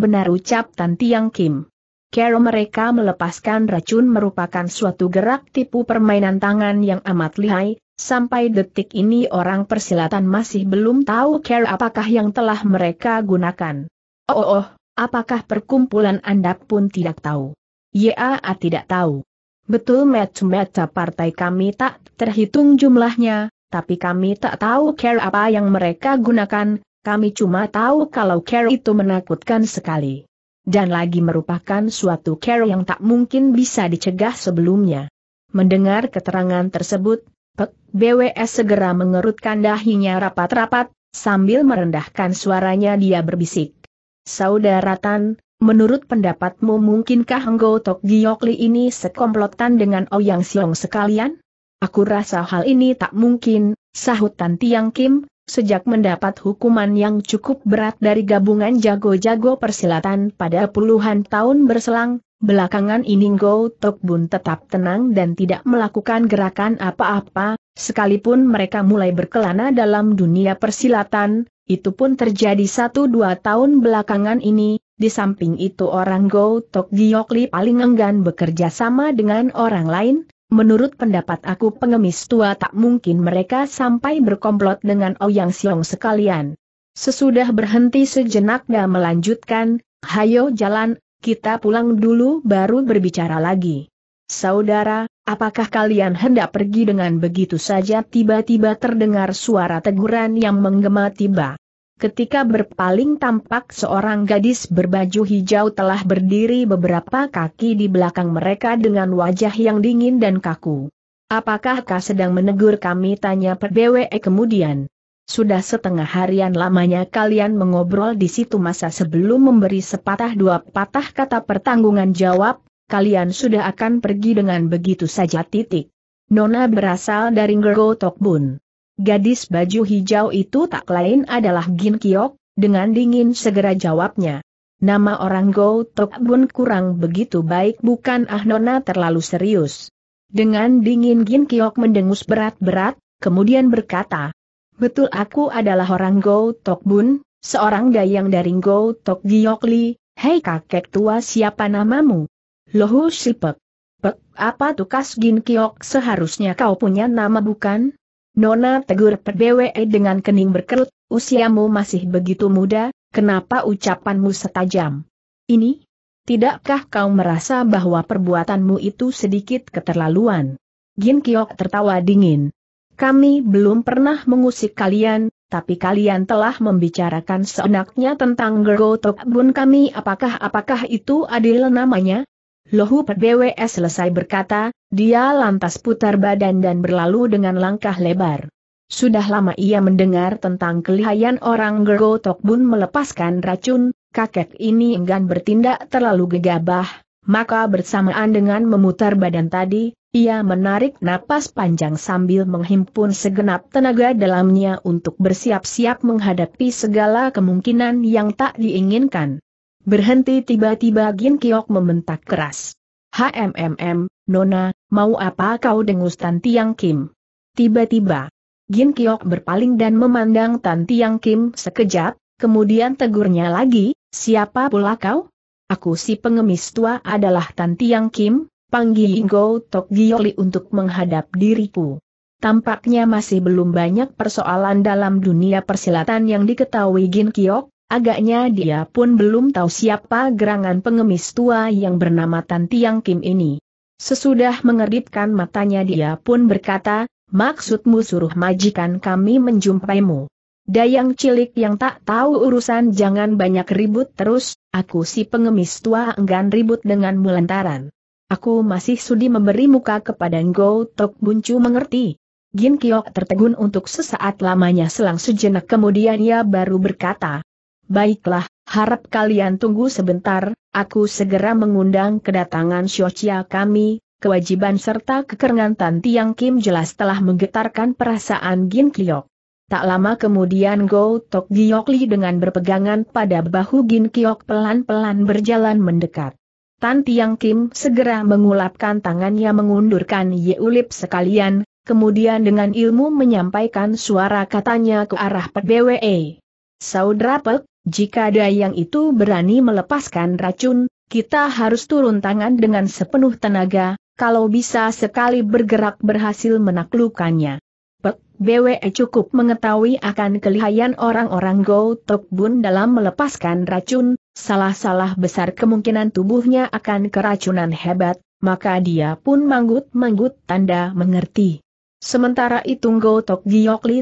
benar ucap Tan Tiang Kim. Kero mereka melepaskan racun merupakan suatu gerak tipu permainan tangan yang amat lihai, Sampai detik ini orang persilatan masih belum tahu care apakah yang telah mereka gunakan. Oh, oh, oh apakah perkumpulan Anda pun tidak tahu? Ya, tidak tahu. Betul match-match partai kami tak terhitung jumlahnya, tapi kami tak tahu care apa yang mereka gunakan, kami cuma tahu kalau care itu menakutkan sekali. Dan lagi merupakan suatu care yang tak mungkin bisa dicegah sebelumnya. Mendengar keterangan tersebut, Pek BWS segera mengerutkan dahinya rapat-rapat, sambil merendahkan suaranya dia berbisik. Saudara Tan, menurut pendapatmu mungkinkah Enggo Tok ini sekomplotan dengan Ouyang Siong sekalian? Aku rasa hal ini tak mungkin, sahut Tan Tiang Kim, sejak mendapat hukuman yang cukup berat dari gabungan jago-jago persilatan pada puluhan tahun berselang, Belakangan ini, Tok Tokbun tetap tenang dan tidak melakukan gerakan apa-apa, sekalipun mereka mulai berkelana dalam dunia persilatan, itu pun terjadi satu dua tahun belakangan ini, di samping itu orang Go Tok Li paling enggan bekerja sama dengan orang lain, menurut pendapat aku pengemis tua tak mungkin mereka sampai berkomplot dengan Ouyang Siong sekalian. Sesudah berhenti sejenak dan melanjutkan, Hayo jalan, kita pulang dulu baru berbicara lagi. Saudara, apakah kalian hendak pergi dengan begitu saja tiba-tiba terdengar suara teguran yang menggema tiba. Ketika berpaling tampak seorang gadis berbaju hijau telah berdiri beberapa kaki di belakang mereka dengan wajah yang dingin dan kaku. Apakah kau sedang menegur kami tanya PBWE kemudian? Sudah setengah harian lamanya kalian mengobrol di situ masa sebelum memberi sepatah dua patah kata pertanggungan jawab, kalian sudah akan pergi dengan begitu saja titik. Nona berasal dari Ngergo Tokbun. Gadis baju hijau itu tak lain adalah Gin Kiok, dengan dingin segera jawabnya. Nama orang Go Tokbun kurang begitu baik bukan ah Nona terlalu serius. Dengan dingin Gin Kiok mendengus berat-berat, kemudian berkata, Betul aku adalah orang Go Tok Bun, seorang dayang dari Go Tok Giokli. Li, hei kakek tua siapa namamu? Lohu Sipek. Pek, apa tukas Gin Kiok seharusnya kau punya nama bukan? Nona tegur PBWE e dengan kening berkerut, usiamu masih begitu muda, kenapa ucapanmu setajam? Ini? Tidakkah kau merasa bahwa perbuatanmu itu sedikit keterlaluan? Gin Kiok tertawa dingin. Kami belum pernah mengusik kalian, tapi kalian telah membicarakan seenaknya tentang Gergotok Bun kami apakah-apakah itu adil namanya? Lohu PBWS selesai berkata, dia lantas putar badan dan berlalu dengan langkah lebar. Sudah lama ia mendengar tentang kelihayan orang Gergotok Bun melepaskan racun, kakek ini enggan bertindak terlalu gegabah, maka bersamaan dengan memutar badan tadi, ia menarik napas panjang sambil menghimpun segenap tenaga dalamnya untuk bersiap-siap menghadapi segala kemungkinan yang tak diinginkan. Berhenti tiba-tiba Gin Kiok membentak keras. HMMM, Nona, mau apa kau dengus Tan Tiang Kim? Tiba-tiba, Gin Kiok berpaling dan memandang Tan Tiang Kim sekejap, kemudian tegurnya lagi, siapa pula kau? Aku si pengemis tua adalah Tan Tiang Kim, Panggil Go Tok Gioli untuk menghadap diriku. Tampaknya masih belum banyak persoalan dalam dunia persilatan yang diketahui Gin Kiok, agaknya dia pun belum tahu siapa gerangan pengemis tua yang bernama Tan Tiang Kim ini. Sesudah mengedipkan matanya dia pun berkata, maksudmu suruh majikan kami menjumpaimu. Dayang cilik yang tak tahu urusan jangan banyak ribut terus, aku si pengemis tua enggan ribut denganmu lantaran. Aku masih sudi memberi muka kepada Ngo Tok Buncu mengerti. Gin Kiok tertegun untuk sesaat lamanya selang sejenak kemudian ia baru berkata. Baiklah, harap kalian tunggu sebentar, aku segera mengundang kedatangan Xiochia kami, kewajiban serta Tanti Tiang Kim jelas telah menggetarkan perasaan Gin Kiok. Tak lama kemudian Go Tok Li dengan berpegangan pada bahu Gin Kiok pelan-pelan berjalan mendekat. Tan Tiang Kim segera mengulapkan tangannya mengundurkan Ye Ulip sekalian, kemudian dengan ilmu menyampaikan suara katanya ke arah Pek BWE. Saudara Pek, jika ada yang itu berani melepaskan racun, kita harus turun tangan dengan sepenuh tenaga, kalau bisa sekali bergerak berhasil menaklukkannya. Pek BWE cukup mengetahui akan kelihayan orang-orang Go Tok Bun dalam melepaskan racun, salah-salah besar kemungkinan tubuhnya akan keracunan hebat, maka dia pun manggut-manggut tanda mengerti. Sementara itu Ngo Tok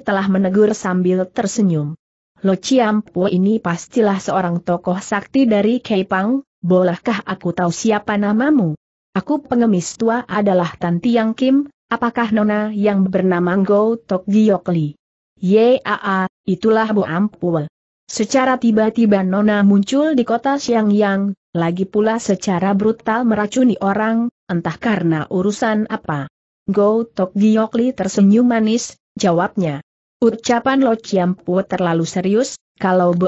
telah menegur sambil tersenyum. Lo Chiam ini pastilah seorang tokoh sakti dari Keipang, bolehkah aku tahu siapa namamu? Aku pengemis tua adalah Tan Tiang Kim, apakah nona yang bernama Ngo Tok Giokli? Yaa, itulah Bu Ampul. Secara tiba-tiba Nona muncul di kota Xiangyang, lagi pula secara brutal meracuni orang, entah karena urusan apa. Go Tok Giokli tersenyum manis, jawabnya. Ucapan Lo Chiampu terlalu serius, kalau Bu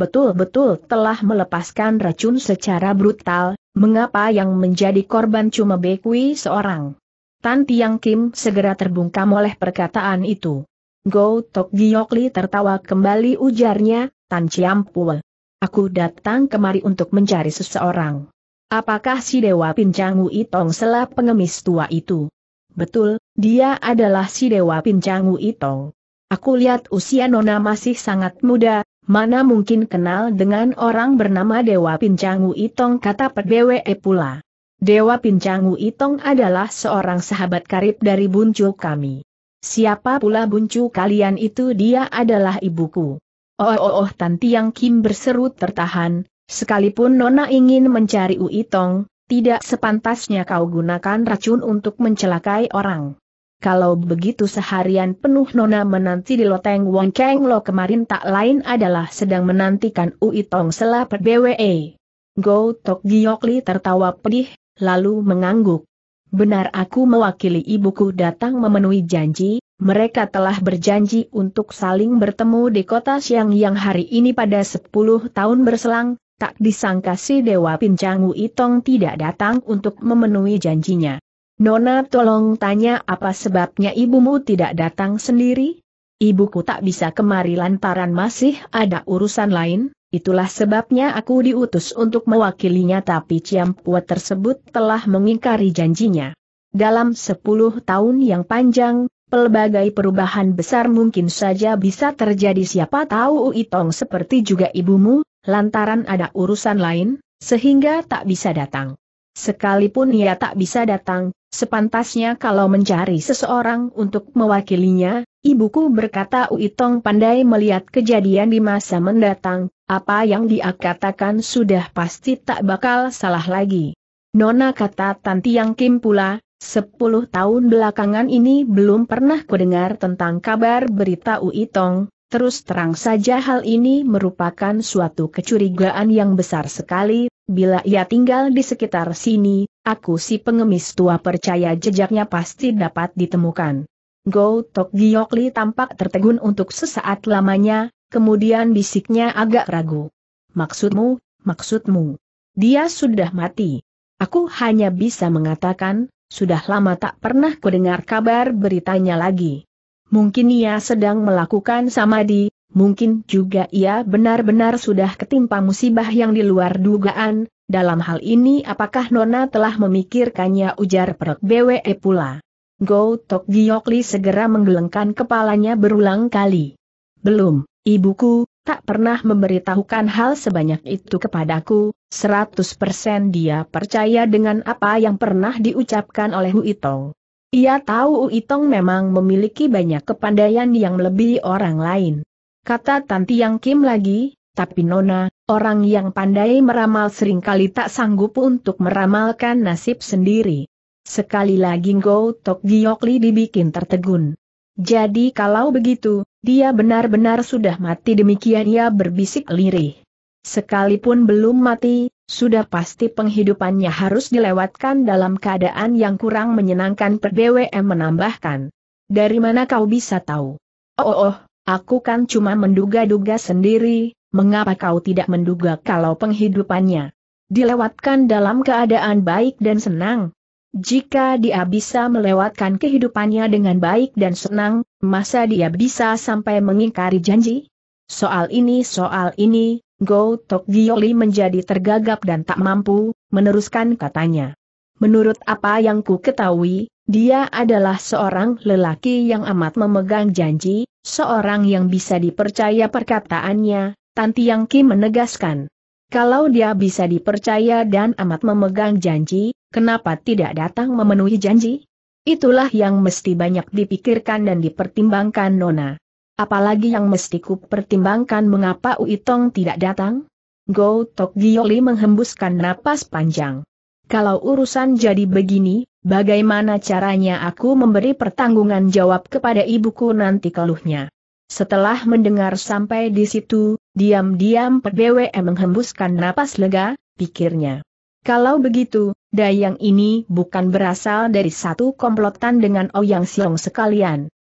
betul-betul telah melepaskan racun secara brutal, mengapa yang menjadi korban cuma Bekui seorang? Tan Tiang Kim segera terbungkam oleh perkataan itu. Go Tok Giokli tertawa kembali ujarnya, Tan Chiampul. Aku datang kemari untuk mencari seseorang. Apakah si Dewa Pincangu Itong selap pengemis tua itu? Betul, dia adalah si Dewa Pincangu Itong. Aku lihat usia Nona masih sangat muda, mana mungkin kenal dengan orang bernama Dewa Pincangu Itong kata PDWE pula. Dewa Pincangu Itong adalah seorang sahabat karib dari buncul kami. Siapa pula buncu kalian itu dia adalah ibuku. Oh oh oh Tanti Yang Kim berseru tertahan, sekalipun Nona ingin mencari Ui Tong, tidak sepantasnya kau gunakan racun untuk mencelakai orang. Kalau begitu seharian penuh Nona menanti di loteng Wong Keng Lo kemarin tak lain adalah sedang menantikan Ui Tong selapet BWE. Go Tok Giokli tertawa pedih, lalu mengangguk benar aku mewakili ibuku datang memenuhi janji, mereka telah berjanji untuk saling bertemu di kota Siang yang hari ini pada 10 tahun berselang, tak disangka si Dewa Pincangu Itong tidak datang untuk memenuhi janjinya. Nona tolong tanya apa sebabnya ibumu tidak datang sendiri? Ibuku tak bisa kemari lantaran masih ada urusan lain, Itulah sebabnya aku diutus untuk mewakilinya tapi Ciam Ciampua tersebut telah mengingkari janjinya. Dalam sepuluh tahun yang panjang, pelbagai perubahan besar mungkin saja bisa terjadi siapa tahu Uitong seperti juga ibumu, lantaran ada urusan lain, sehingga tak bisa datang. Sekalipun ia tak bisa datang, sepantasnya kalau mencari seseorang untuk mewakilinya, Ibuku berkata Uitong pandai melihat kejadian di masa mendatang, apa yang dia katakan sudah pasti tak bakal salah lagi. Nona kata Tanti Yang Kim pula, sepuluh tahun belakangan ini belum pernah kudengar tentang kabar berita Uitong, terus terang saja hal ini merupakan suatu kecurigaan yang besar sekali, bila ia tinggal di sekitar sini, aku si pengemis tua percaya jejaknya pasti dapat ditemukan. Go Tok Giok Li tampak tertegun untuk sesaat lamanya, kemudian bisiknya agak ragu. Maksudmu, maksudmu. Dia sudah mati. Aku hanya bisa mengatakan, sudah lama tak pernah kudengar kabar beritanya lagi. Mungkin ia sedang melakukan samadhi, mungkin juga ia benar-benar sudah ketimpa musibah yang di luar dugaan, dalam hal ini apakah Nona telah memikirkannya ujar Perok BWE pula. Go Tok Giokli segera menggelengkan kepalanya berulang kali. Belum, ibuku, tak pernah memberitahukan hal sebanyak itu kepadaku, 100% dia percaya dengan apa yang pernah diucapkan oleh Huitong. Ia tahu Huitong memang memiliki banyak kepandaian yang lebih orang lain. Kata Tanti Yang Kim lagi, tapi Nona, orang yang pandai meramal seringkali tak sanggup untuk meramalkan nasib sendiri. Sekali lagi Ngo Tok Giokli dibikin tertegun. Jadi kalau begitu, dia benar-benar sudah mati demikian ia berbisik lirih. Sekalipun belum mati, sudah pasti penghidupannya harus dilewatkan dalam keadaan yang kurang menyenangkan per BWM menambahkan. Dari mana kau bisa tahu? Oh, oh, oh, aku kan cuma menduga-duga sendiri, mengapa kau tidak menduga kalau penghidupannya dilewatkan dalam keadaan baik dan senang, jika dia bisa melewatkan kehidupannya dengan baik dan senang, masa dia bisa sampai mengingkari janji? Soal ini soal ini, Go Tok Gioli menjadi tergagap dan tak mampu, meneruskan katanya. Menurut apa yang ku ketahui, dia adalah seorang lelaki yang amat memegang janji, seorang yang bisa dipercaya perkataannya, Tanti Yang Ki menegaskan. Kalau dia bisa dipercaya dan amat memegang janji, Kenapa tidak datang memenuhi janji? Itulah yang mesti banyak dipikirkan dan dipertimbangkan Nona. Apalagi yang mesti ku pertimbangkan mengapa Uitong tidak datang? Go Tok Gioli menghembuskan napas panjang. Kalau urusan jadi begini, bagaimana caranya aku memberi pertanggungan jawab kepada ibuku nanti keluhnya? Setelah mendengar sampai di situ, diam-diam PBWM menghembuskan napas lega, pikirnya. Kalau begitu, Dayang ini bukan berasal dari satu komplotan dengan Ouyang Xiong sekalian.